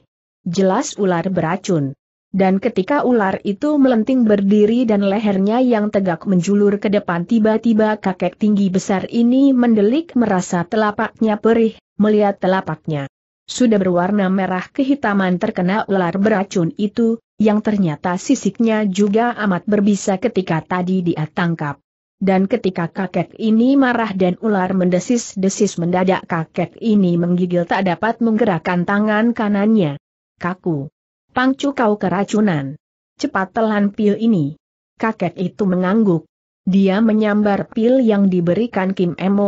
Jelas ular beracun. Dan ketika ular itu melenting berdiri dan lehernya yang tegak menjulur ke depan tiba-tiba kakek tinggi besar ini mendelik merasa telapaknya perih, melihat telapaknya. Sudah berwarna merah kehitaman terkena ular beracun itu, yang ternyata sisiknya juga amat berbisa ketika tadi dia tangkap. Dan ketika kakek ini marah dan ular mendesis-desis mendadak kakek ini menggigil tak dapat menggerakkan tangan kanannya. Kaku. Pangcu kau keracunan. Cepat telan pil ini. Kakek itu mengangguk. Dia menyambar pil yang diberikan Kim Eng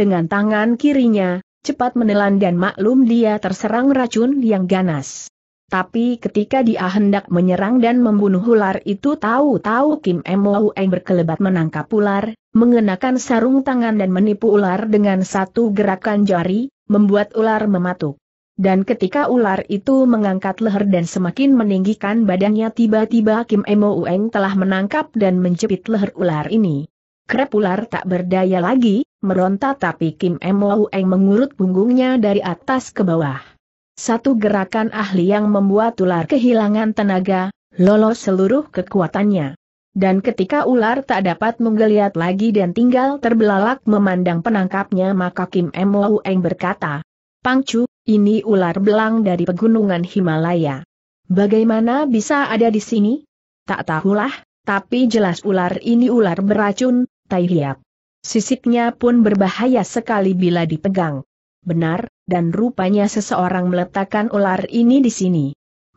dengan tangan kirinya, cepat menelan dan maklum dia terserang racun yang ganas. Tapi ketika dia hendak menyerang dan membunuh ular itu tahu-tahu Kim Eng berkelebat menangkap ular, mengenakan sarung tangan dan menipu ular dengan satu gerakan jari, membuat ular mematuk. Dan ketika ular itu mengangkat leher dan semakin meninggikan badannya tiba-tiba Kim Emo Ueng telah menangkap dan menjepit leher ular ini. Krep ular tak berdaya lagi, meronta tapi Kim Emo Ueng mengurut punggungnya dari atas ke bawah. Satu gerakan ahli yang membuat ular kehilangan tenaga, lolos seluruh kekuatannya. Dan ketika ular tak dapat menggeliat lagi dan tinggal terbelalak memandang penangkapnya maka Kim Emo Ueng berkata, Pangcu, ini ular belang dari pegunungan Himalaya. Bagaimana bisa ada di sini? Tak tahulah, tapi jelas ular ini ular beracun, tai hiap. Sisiknya pun berbahaya sekali bila dipegang. Benar, dan rupanya seseorang meletakkan ular ini di sini.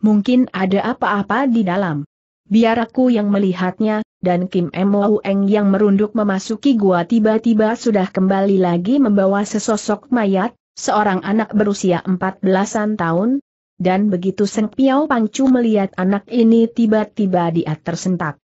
Mungkin ada apa-apa di dalam. Biar aku yang melihatnya, dan Kim Mo Eng yang merunduk memasuki gua tiba-tiba sudah kembali lagi membawa sesosok mayat, seorang anak berusia empat belasan tahun, dan begitu Seng Piao Pangcu melihat anak ini tiba-tiba dia tersentak.